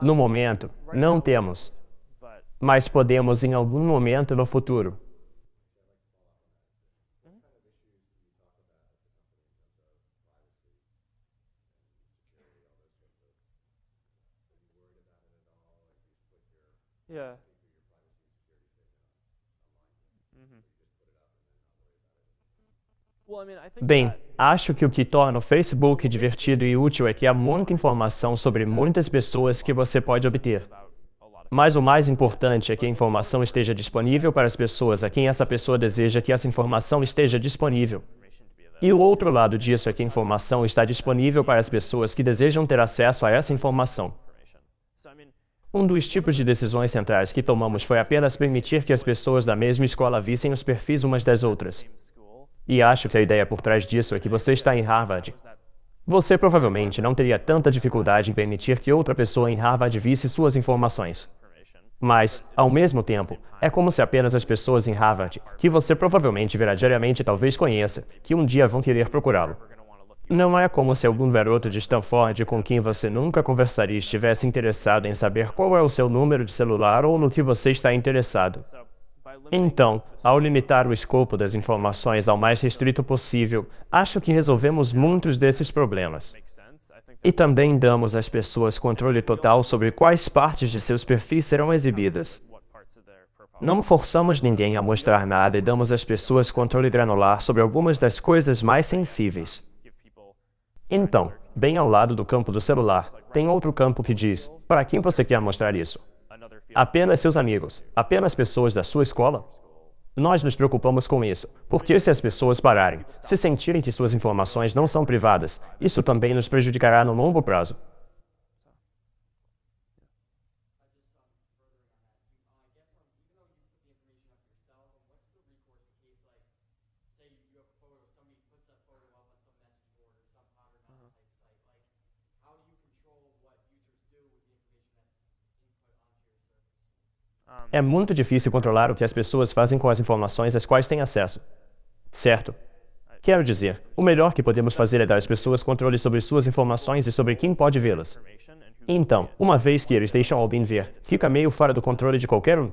No momento, uh, não temos mas podemos em algum momento no futuro. Yeah. Bem, acho que o que torna o Facebook divertido e útil é que há muita informação sobre muitas pessoas que você pode obter. Mas o mais importante é que a informação esteja disponível para as pessoas a quem essa pessoa deseja que essa informação esteja disponível. E o outro lado disso é que a informação está disponível para as pessoas que desejam ter acesso a essa informação. Um dos tipos de decisões centrais que tomamos foi apenas permitir que as pessoas da mesma escola vissem os perfis umas das outras. E acho que a ideia por trás disso é que você está em Harvard. Você provavelmente não teria tanta dificuldade em permitir que outra pessoa em Harvard visse suas informações. Mas, ao mesmo tempo, é como se apenas as pessoas em Harvard, que você provavelmente verá diariamente e talvez conheça, que um dia vão querer procurá-lo. Não é como se algum garoto de Stanford com quem você nunca conversaria estivesse interessado em saber qual é o seu número de celular ou no que você está interessado. Então, ao limitar o escopo das informações ao mais restrito possível, acho que resolvemos muitos desses problemas. E também damos às pessoas controle total sobre quais partes de seus perfis serão exibidas. Não forçamos ninguém a mostrar nada e damos às pessoas controle granular sobre algumas das coisas mais sensíveis. Então, bem ao lado do campo do celular, tem outro campo que diz: para quem você quer mostrar isso? Apenas seus amigos, apenas pessoas da sua escola, nós nos preocupamos com isso, porque se as pessoas pararem, se sentirem que suas informações não são privadas, isso também nos prejudicará no longo prazo. É muito difícil controlar o que as pessoas fazem com as informações às quais têm acesso. Certo? Quero dizer, o melhor que podemos fazer é dar às pessoas controle sobre suas informações e sobre quem pode vê-las. Então, uma vez que eles deixam alguém ver, fica meio fora do controle de qualquer um.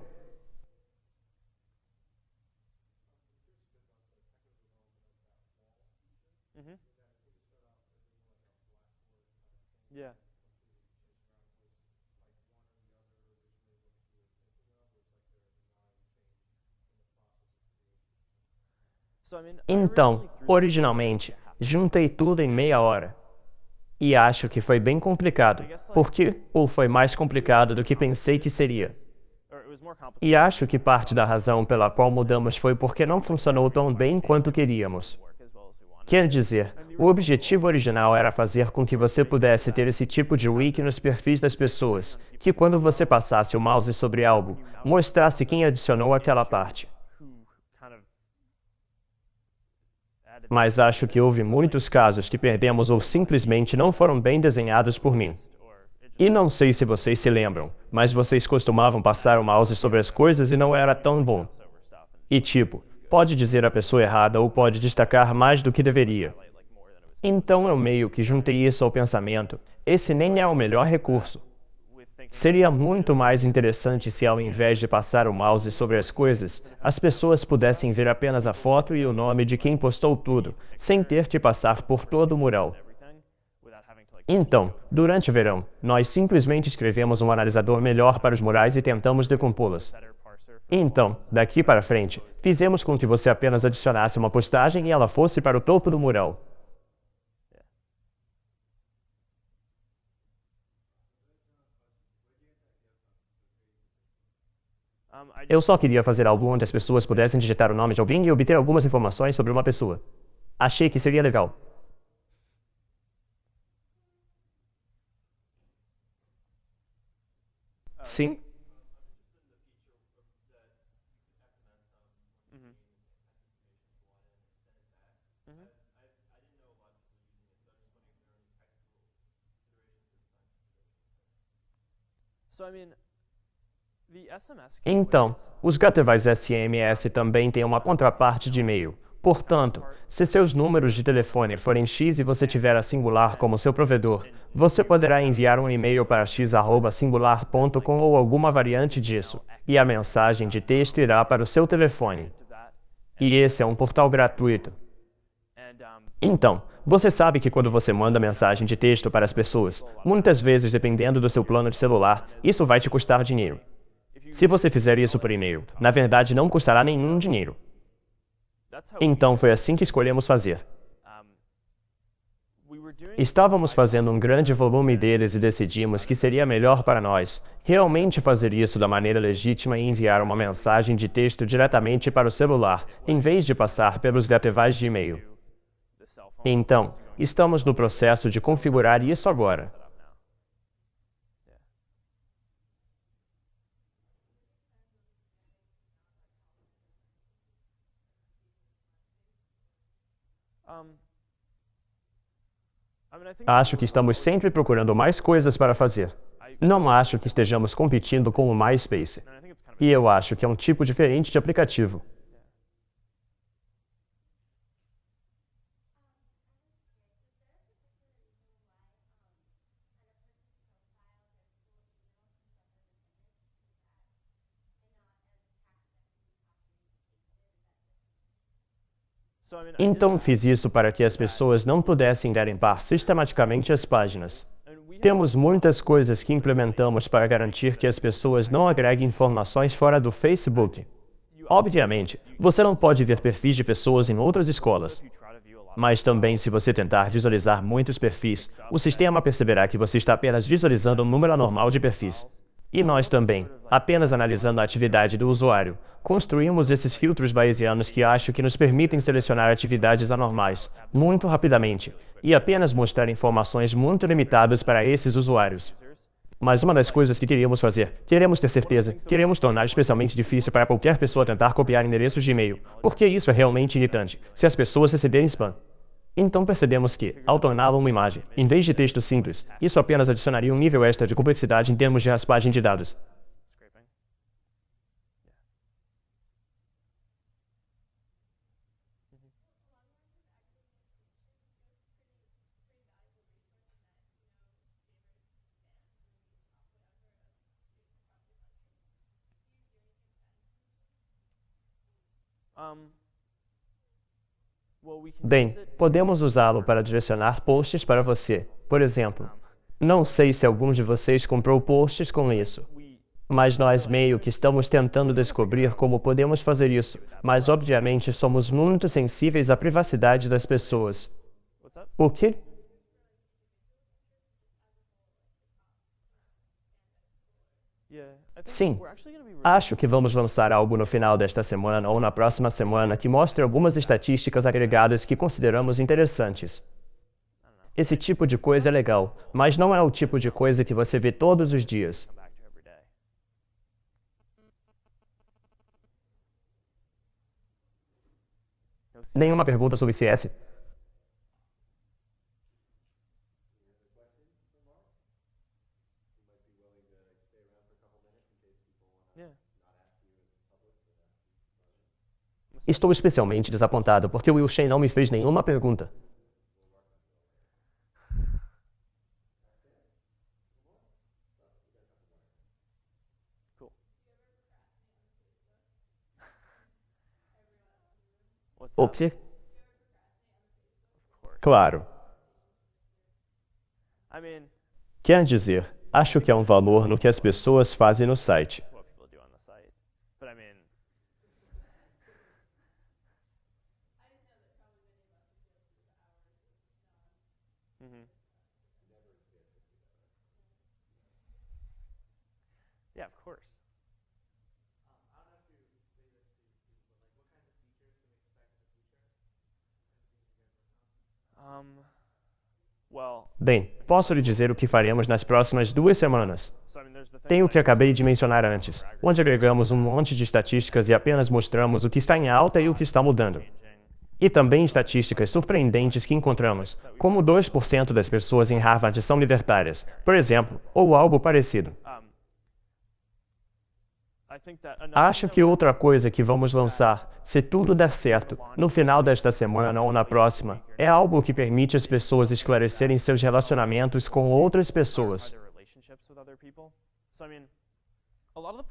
Então, originalmente, juntei tudo em meia hora. E acho que foi bem complicado, porque ou foi mais complicado do que pensei que seria. E acho que parte da razão pela qual mudamos foi porque não funcionou tão bem quanto queríamos. Quer dizer, o objetivo original era fazer com que você pudesse ter esse tipo de wiki nos perfis das pessoas, que quando você passasse o mouse sobre algo, mostrasse quem adicionou aquela parte. mas acho que houve muitos casos que perdemos ou simplesmente não foram bem desenhados por mim. E não sei se vocês se lembram, mas vocês costumavam passar o mouse sobre as coisas e não era tão bom. E tipo, pode dizer a pessoa errada ou pode destacar mais do que deveria. Então eu meio que juntei isso ao pensamento: esse nem é o melhor recurso, Seria muito mais interessante se, ao invés de passar o mouse sobre as coisas, as pessoas pudessem ver apenas a foto e o nome de quem postou tudo, sem ter que passar por todo o mural. Então, durante o verão, nós simplesmente escrevemos um analisador melhor para os murais e tentamos decompô-los. Então, daqui para frente, fizemos com que você apenas adicionasse uma postagem e ela fosse para o topo do mural. Eu só queria fazer algo onde as pessoas pudessem digitar o nome de alguém e obter algumas informações sobre uma pessoa. Achei que seria legal. Sim. So I mean, é então, os gateways SMS também têm uma contraparte de e-mail. Portanto, se seus números de telefone forem X e você tiver a Singular como seu provedor, você poderá enviar um e-mail para x@singular.com ou alguma variante disso, e a mensagem de texto irá para o seu telefone. E esse é um portal gratuito. Então, você sabe que quando você manda mensagem de texto para as pessoas, muitas vezes dependendo do seu plano de celular, isso vai te custar dinheiro. Se você fizer isso por e-mail, na verdade não custará nenhum dinheiro. Então foi assim que escolhemos fazer. Estávamos fazendo um grande volume deles e decidimos que seria melhor para nós realmente fazer isso da maneira legítima e enviar uma mensagem de texto diretamente para o celular, em vez de passar pelos gatevais de e-mail. Então, estamos no processo de configurar isso agora. Acho que estamos sempre procurando mais coisas para fazer. Não acho que estejamos competindo com o MySpace. E eu acho que é um tipo diferente de aplicativo. Então, então fiz isso para que as pessoas não pudessem garimpar sistematicamente as páginas. Temos muitas coisas que implementamos para garantir que as pessoas não agreguem informações fora do Facebook. Obviamente, você não pode ver perfis de pessoas em outras escolas. Mas também, se você tentar visualizar muitos perfis, o sistema perceberá que você está apenas visualizando um número anormal de perfis. E nós também, apenas analisando a atividade do usuário, construímos esses filtros bayesianos que acho que nos permitem selecionar atividades anormais, muito rapidamente, e apenas mostrar informações muito limitadas para esses usuários. Mas uma das coisas que queríamos fazer, queremos ter certeza, queremos tornar especialmente difícil para qualquer pessoa tentar copiar endereços de e-mail, porque isso é realmente irritante, se as pessoas receberem spam. Então percebemos que, ao torná-la uma imagem, em vez de texto simples, isso apenas adicionaria um nível extra de complexidade em termos de raspagem de dados. Um, Bem, podemos usá-lo para direcionar posts para você. Por exemplo, não sei se algum de vocês comprou posts com isso. Mas nós meio que estamos tentando descobrir como podemos fazer isso. Mas obviamente somos muito sensíveis à privacidade das pessoas. O que? Sim, acho que vamos lançar algo no final desta semana ou na próxima semana que mostre algumas estatísticas agregadas que consideramos interessantes. Esse tipo de coisa é legal, mas não é o tipo de coisa que você vê todos os dias. Nenhuma pergunta sobre CS? Estou especialmente desapontado porque o Shane não me fez nenhuma pergunta. Ops. Claro. Quer dizer, acho que há um valor no que as pessoas fazem no site. Bem, posso lhe dizer o que faremos nas próximas duas semanas. Tem o que acabei de mencionar antes, onde agregamos um monte de estatísticas e apenas mostramos o que está em alta e o que está mudando. E também estatísticas surpreendentes que encontramos, como 2% das pessoas em Harvard são libertárias, por exemplo, ou algo parecido. Acho que outra coisa que vamos lançar, se tudo der certo, no final desta semana ou na próxima, é algo que permite as pessoas esclarecerem seus relacionamentos com outras pessoas.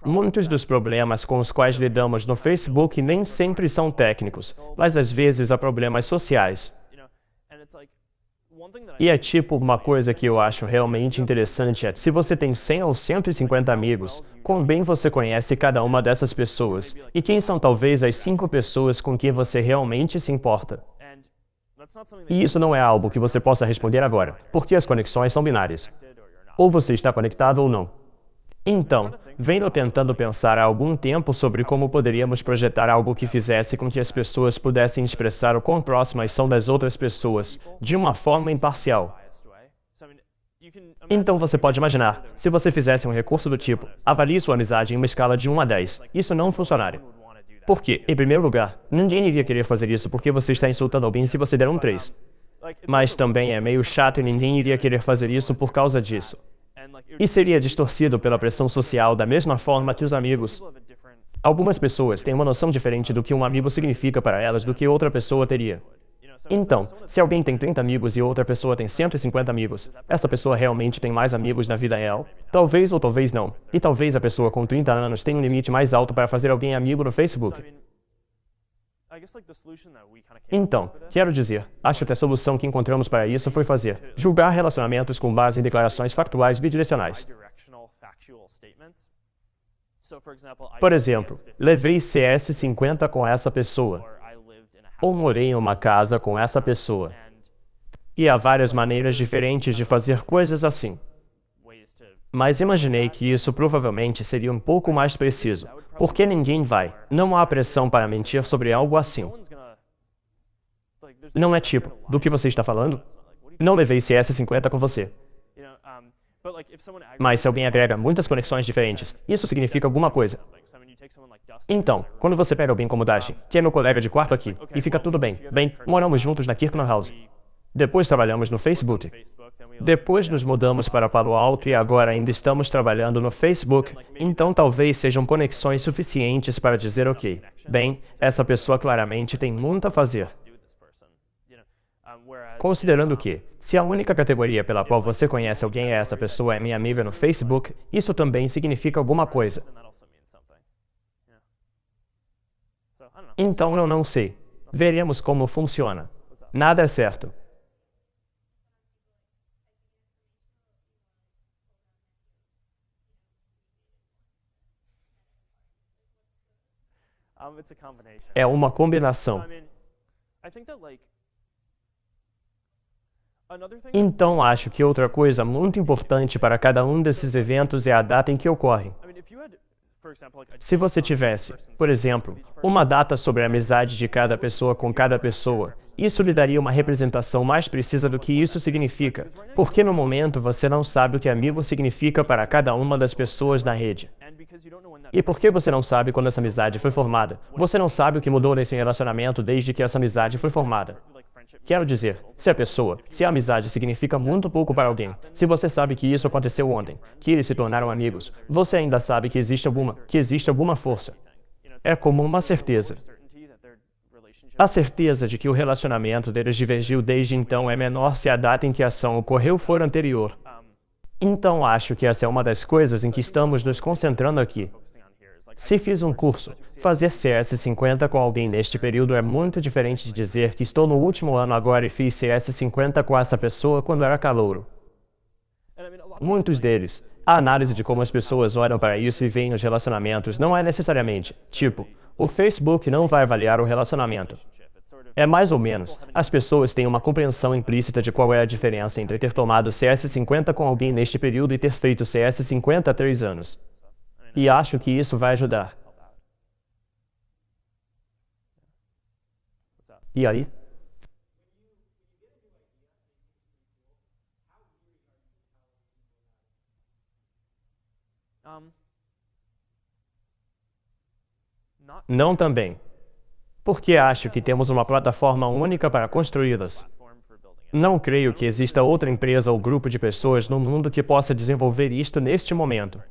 Muitos dos problemas com os quais lidamos no Facebook nem sempre são técnicos, mas às vezes há problemas sociais. E é tipo uma coisa que eu acho realmente interessante é, se você tem 100 ou 150 amigos, quão bem você conhece cada uma dessas pessoas e quem são talvez as cinco pessoas com quem você realmente se importa. E isso não é algo que você possa responder agora, porque as conexões são binárias. Ou você está conectado ou não. Então, venho tentando pensar há algum tempo sobre como poderíamos projetar algo que fizesse com que as pessoas pudessem expressar o quão próximas são das outras pessoas, de uma forma imparcial. Então você pode imaginar, se você fizesse um recurso do tipo, avalie sua amizade em uma escala de 1 a 10, isso não funcionaria. Por quê? Em primeiro lugar, ninguém iria querer fazer isso porque você está insultando alguém se você der um 3. Mas também é meio chato e ninguém iria querer fazer isso por causa disso e seria distorcido pela pressão social da mesma forma que os amigos. Algumas pessoas têm uma noção diferente do que um amigo significa para elas do que outra pessoa teria. Então, se alguém tem 30 amigos e outra pessoa tem 150 amigos, essa pessoa realmente tem mais amigos na vida real? Talvez ou talvez não. E talvez a pessoa com 30 anos tenha um limite mais alto para fazer alguém amigo no Facebook. Então, quero dizer, acho que a solução que encontramos para isso foi fazer julgar relacionamentos com base em declarações factuais bidirecionais. Por exemplo, levei CS50 com essa pessoa, ou morei em uma casa com essa pessoa. E há várias maneiras diferentes de fazer coisas assim. Mas imaginei que isso provavelmente seria um pouco mais preciso, porque ninguém vai. Não há pressão para mentir sobre algo assim. Não é tipo, do que você está falando? Não levei CS50 com você. Mas se alguém agrega muitas conexões diferentes, isso significa alguma coisa. Então, quando você pega alguém como Dash, que é meu colega de quarto aqui, e fica tudo bem. Bem, moramos juntos na Kirkman House. Depois trabalhamos no Facebook. Depois nos mudamos para Palo Alto e agora ainda estamos trabalhando no Facebook, então talvez sejam conexões suficientes para dizer ok. Bem, essa pessoa claramente tem muito a fazer. Considerando que, se a única categoria pela qual você conhece alguém é essa pessoa é minha amiga no Facebook, isso também significa alguma coisa. Então eu não sei. Veremos como funciona. Nada é certo. É uma combinação. Então, acho que outra coisa muito importante para cada um desses eventos é a data em que ocorrem. Se você tivesse, por exemplo, uma data sobre a amizade de cada pessoa com cada pessoa, isso lhe daria uma representação mais precisa do que isso significa, porque no momento você não sabe o que amigo significa para cada uma das pessoas na rede. E por que você não sabe quando essa amizade foi formada? Você não sabe o que mudou nesse relacionamento desde que essa amizade foi formada. Quero dizer, se a pessoa, se a amizade significa muito pouco para alguém, se você sabe que isso aconteceu ontem, que eles se tornaram amigos, você ainda sabe que existe alguma, que existe alguma força. É como uma certeza. A certeza de que o relacionamento deles divergiu desde então é menor se a data em que a ação ocorreu for anterior. Então acho que essa é uma das coisas em que estamos nos concentrando aqui. Se fiz um curso, fazer CS50 com alguém neste período é muito diferente de dizer que estou no último ano agora e fiz CS50 com essa pessoa quando era calouro. Muitos deles, a análise de como as pessoas olham para isso e veem os relacionamentos não é necessariamente, tipo, o Facebook não vai avaliar o relacionamento. É mais ou menos. As pessoas têm uma compreensão implícita de qual é a diferença entre ter tomado CS50 com alguém neste período e ter feito CS50 há três anos. E acho que isso vai ajudar. E aí? Não também porque acho que temos uma plataforma única para construí-las. Não creio que exista outra empresa ou grupo de pessoas no mundo que possa desenvolver isto neste momento.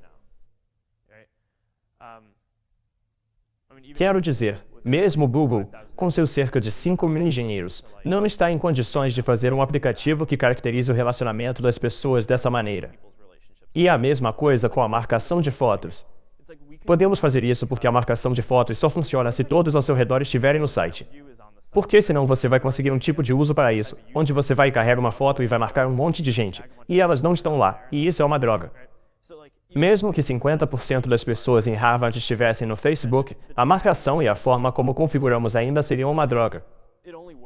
Quero dizer, mesmo Google, com seus cerca de 5 mil engenheiros, não está em condições de fazer um aplicativo que caracterize o relacionamento das pessoas dessa maneira. E a mesma coisa com a marcação de fotos. Podemos fazer isso porque a marcação de fotos só funciona se todos ao seu redor estiverem no site. Porque senão você vai conseguir um tipo de uso para isso, onde você vai carregar uma foto e vai marcar um monte de gente, e elas não estão lá, e isso é uma droga. Mesmo que 50% das pessoas em Harvard estivessem no Facebook, a marcação e a forma como configuramos ainda seriam uma droga.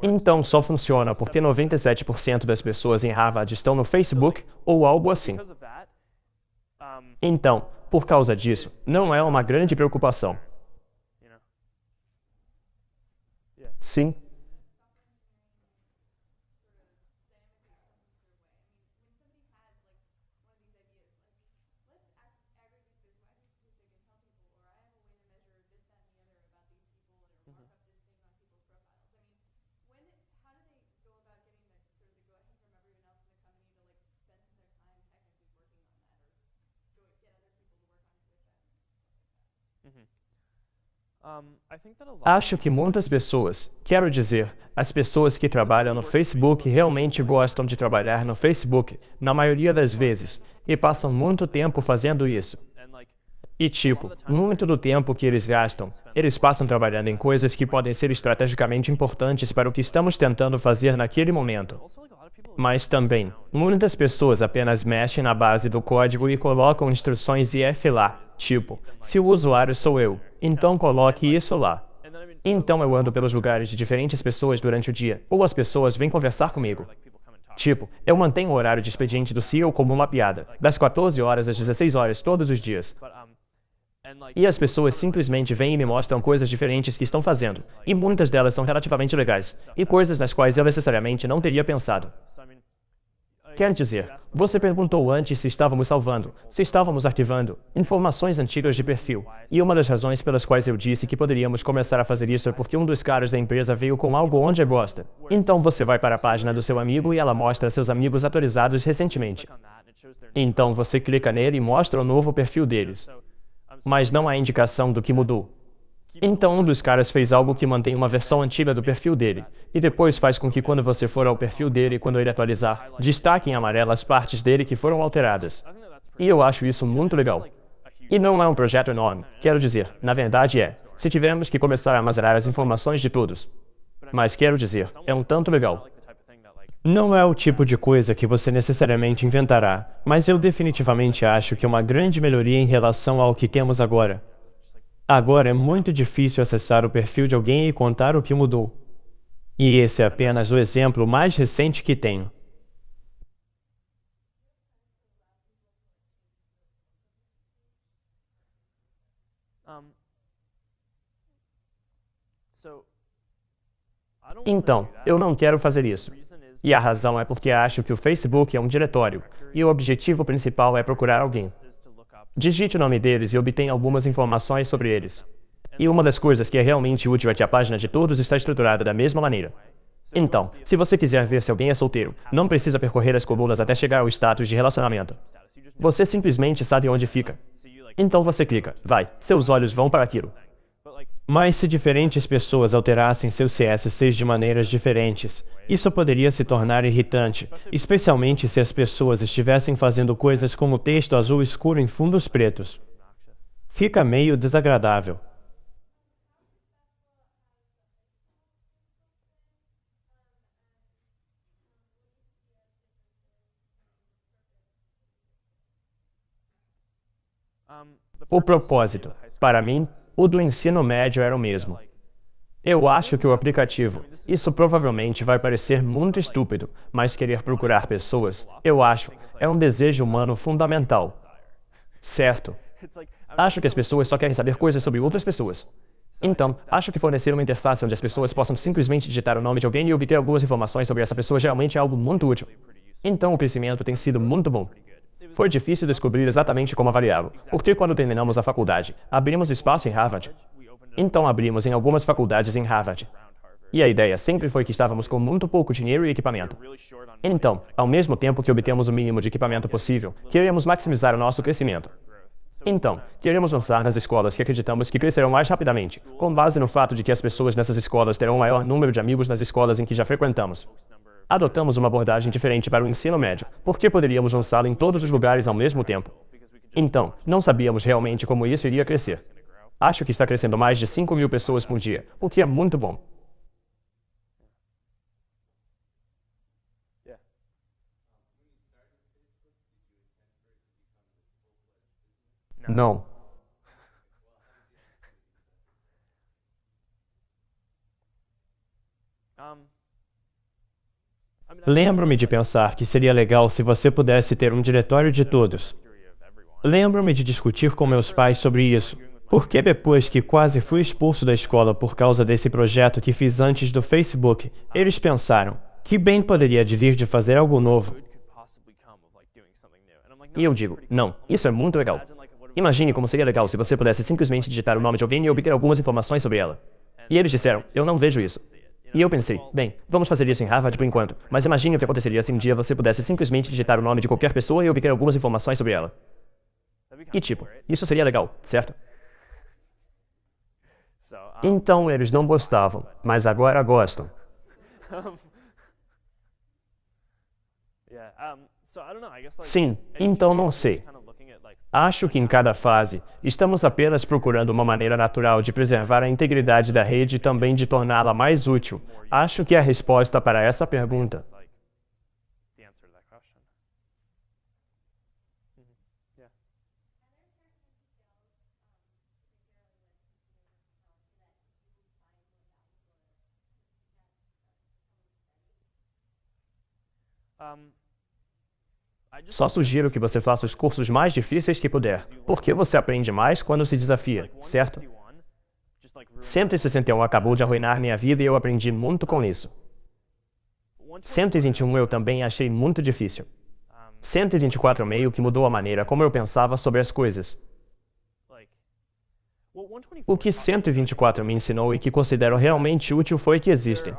Então só funciona porque 97% das pessoas em Harvard estão no Facebook ou algo assim. Então, por causa disso, não é uma grande preocupação. Sim. Acho que muitas pessoas, quero dizer, as pessoas que trabalham no Facebook realmente gostam de trabalhar no Facebook, na maioria das vezes, e passam muito tempo fazendo isso. E tipo, muito do tempo que eles gastam, eles passam trabalhando em coisas que podem ser estrategicamente importantes para o que estamos tentando fazer naquele momento. Mas também, muitas pessoas apenas mexem na base do código e colocam instruções IF lá, tipo, se o usuário sou eu, então, então coloque é isso lá. Então eu ando pelos lugares de diferentes pessoas durante o dia, ou as pessoas vêm conversar comigo. Tipo, eu mantenho o horário de expediente do CEO como uma piada, das 14 horas às 16 horas todos os dias. E as pessoas simplesmente vêm e me mostram coisas diferentes que estão fazendo, e muitas delas são relativamente legais, e coisas nas quais eu necessariamente não teria pensado. Quer dizer, você perguntou antes se estávamos salvando, se estávamos arquivando informações antigas de perfil. E uma das razões pelas quais eu disse que poderíamos começar a fazer isso é porque um dos caras da empresa veio com algo onde gosta. É então você vai para a página do seu amigo e ela mostra seus amigos atualizados recentemente. Então você clica nele e mostra o novo perfil deles. Mas não há indicação do que mudou. Então um dos caras fez algo que mantém uma versão antiga do perfil dele e depois faz com que quando você for ao perfil dele, quando ele atualizar, destaque em amarelo as partes dele que foram alteradas. E eu acho isso muito legal. E não é um projeto enorme, quero dizer, na verdade é, se tivermos que começar a armazenar as informações de todos. Mas quero dizer, é um tanto legal. Não é o tipo de coisa que você necessariamente inventará, mas eu definitivamente acho que é uma grande melhoria em relação ao que temos agora. Agora é muito difícil acessar o perfil de alguém e contar o que mudou. E esse é apenas o exemplo mais recente que tenho. Então, eu não quero fazer isso. E a razão é porque acho que o Facebook é um diretório, e o objetivo principal é procurar alguém. Digite o nome deles e obtenha algumas informações sobre eles. E uma das coisas que é realmente útil é que a página de todos está estruturada da mesma maneira. Então, se você quiser ver se alguém é solteiro, não precisa percorrer as colunas até chegar ao status de relacionamento. Você simplesmente sabe onde fica. Então você clica, vai, seus olhos vão para aquilo. Mas se diferentes pessoas alterassem seus CSCs de maneiras diferentes, isso poderia se tornar irritante, especialmente se as pessoas estivessem fazendo coisas como texto azul escuro em fundos pretos. Fica meio desagradável. O propósito, para mim, o do ensino médio era o mesmo. Eu acho que o aplicativo, isso provavelmente vai parecer muito estúpido, mas querer procurar pessoas, eu acho, é um desejo humano fundamental. Certo? Acho que as pessoas só querem saber coisas sobre outras pessoas. Então, acho que fornecer uma interface onde as pessoas possam simplesmente digitar o nome de alguém e obter algumas informações sobre essa pessoa geralmente é algo muito útil. Então, o crescimento tem sido muito bom. Foi difícil descobrir exatamente como avaliá-lo, porque quando terminamos a faculdade, abrimos espaço em Harvard. Então abrimos em algumas faculdades em Harvard. E a ideia sempre foi que estávamos com muito pouco dinheiro e equipamento. Então, ao mesmo tempo que obtemos o mínimo de equipamento possível, queremos maximizar o nosso crescimento. Então, queremos lançar nas escolas que acreditamos que crescerão mais rapidamente, com base no fato de que as pessoas nessas escolas terão o maior número de amigos nas escolas em que já frequentamos adotamos uma abordagem diferente para o ensino médio, porque poderíamos lançá-lo em todos os lugares ao mesmo tempo. Então, não sabíamos realmente como isso iria crescer. Acho que está crescendo mais de 5 mil pessoas por dia, o que é muito bom. Não. Lembro-me de pensar que seria legal se você pudesse ter um diretório de todos. Lembro-me de discutir com meus pais sobre isso, porque depois que quase fui expulso da escola por causa desse projeto que fiz antes do Facebook, eles pensaram que bem poderia advir de fazer algo novo. E eu digo, não, isso é muito legal. Imagine como seria legal se você pudesse simplesmente digitar o nome de alguém e obter algumas informações sobre ela. E eles disseram, eu não vejo isso. E eu pensei, bem, vamos fazer isso em Harvard por enquanto, mas imagine o que aconteceria se um dia você pudesse simplesmente digitar o nome de qualquer pessoa e obter algumas informações sobre ela. E tipo, isso seria legal, certo? Então eles não gostavam, mas agora gostam. Sim, então não sei. Acho que em cada fase, estamos apenas procurando uma maneira natural de preservar a integridade da rede e também de torná-la mais útil. Acho que a resposta para essa pergunta. Um, só sugiro que você faça os cursos mais difíceis que puder, porque você aprende mais quando se desafia, certo? 161 acabou de arruinar minha vida e eu aprendi muito com isso. 121 eu também achei muito difícil. 124 meio que mudou a maneira como eu pensava sobre as coisas. O que 124 me ensinou e que considero realmente útil foi que existem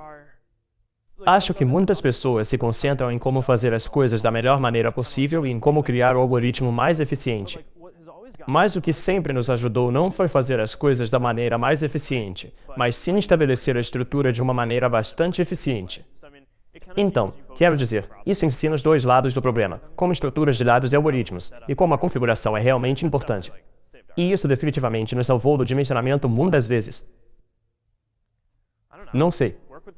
Acho que muitas pessoas se concentram em como fazer as coisas da melhor maneira possível e em como criar o algoritmo mais eficiente. Mas o que sempre nos ajudou não foi fazer as coisas da maneira mais eficiente, mas sim estabelecer a estrutura de uma maneira bastante eficiente. Então, quero dizer, isso ensina os dois lados do problema, como estruturas de dados e algoritmos, e como a configuração é realmente importante. E isso definitivamente nos salvou do dimensionamento muitas vezes. Não sei,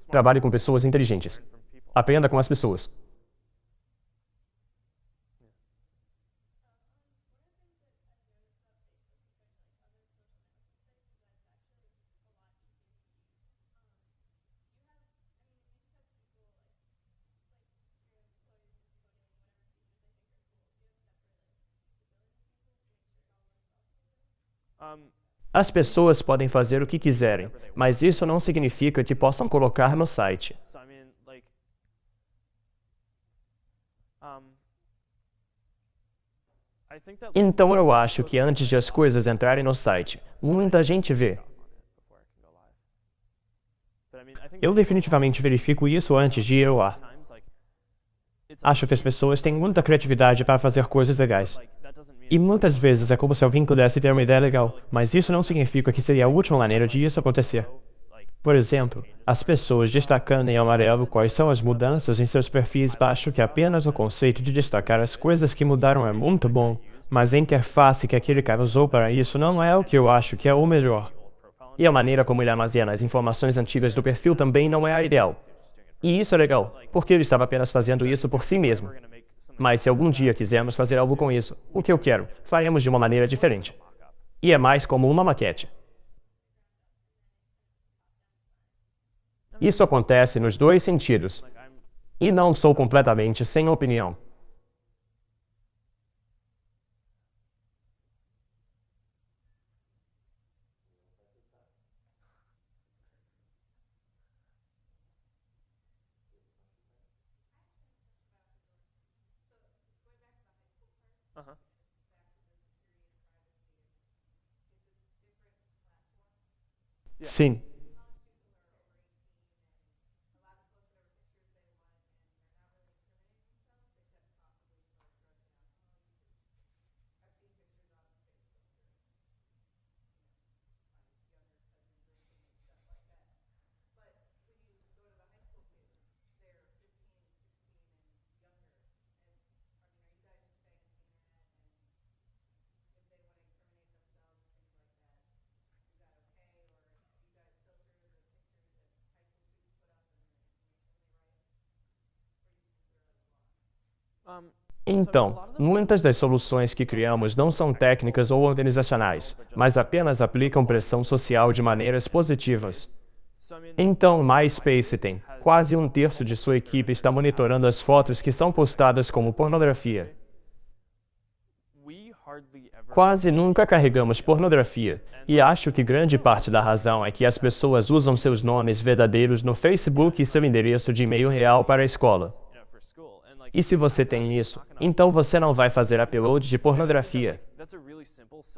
Trabalhe com pessoas inteligentes. Aprenda com as pessoas. As pessoas podem fazer o que quiserem, mas isso não significa que possam colocar no site. Então eu acho que antes de as coisas entrarem no site, muita gente vê. Eu definitivamente verifico isso antes de ir ao ar. Acho que as pessoas têm muita criatividade para fazer coisas legais. E muitas vezes é como se alguém pudesse ter uma ideia legal, mas isso não significa que seria a última maneira de isso acontecer. Por exemplo, as pessoas destacando em amarelo quais são as mudanças em seus perfis baixo que é apenas o conceito de destacar as coisas que mudaram é muito bom, mas a interface que aquele cara usou para isso não é o que eu acho que é o melhor. E a maneira como ele armazena as informações antigas do perfil também não é a ideal. E isso é legal, porque ele estava apenas fazendo isso por si mesmo. Mas se algum dia quisermos fazer algo com isso, o que eu quero, faremos de uma maneira diferente. E é mais como uma maquete. Isso acontece nos dois sentidos. E não sou completamente sem opinião. Sí. Então, muitas das soluções que criamos não são técnicas ou organizacionais, mas apenas aplicam pressão social de maneiras positivas. Então, MySpace tem quase um terço de sua equipe está monitorando as fotos que são postadas como pornografia. Quase nunca carregamos pornografia, e acho que grande parte da razão é que as pessoas usam seus nomes verdadeiros no Facebook e seu endereço de e-mail real para a escola. E se você tem isso, então você não vai fazer upload de pornografia.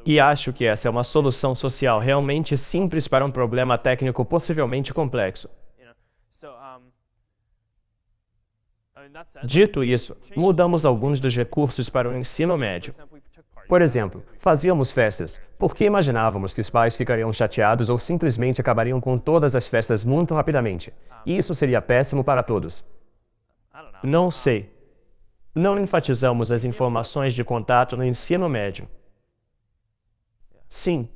E acho que essa é uma solução social realmente simples para um problema técnico possivelmente complexo. Dito isso, mudamos alguns dos recursos para o ensino médio. Por exemplo, fazíamos festas, porque imaginávamos que os pais ficariam chateados ou simplesmente acabariam com todas as festas muito rapidamente. E isso seria péssimo para todos. Não sei não enfatizamos as informações de contato no ensino médio. Sim,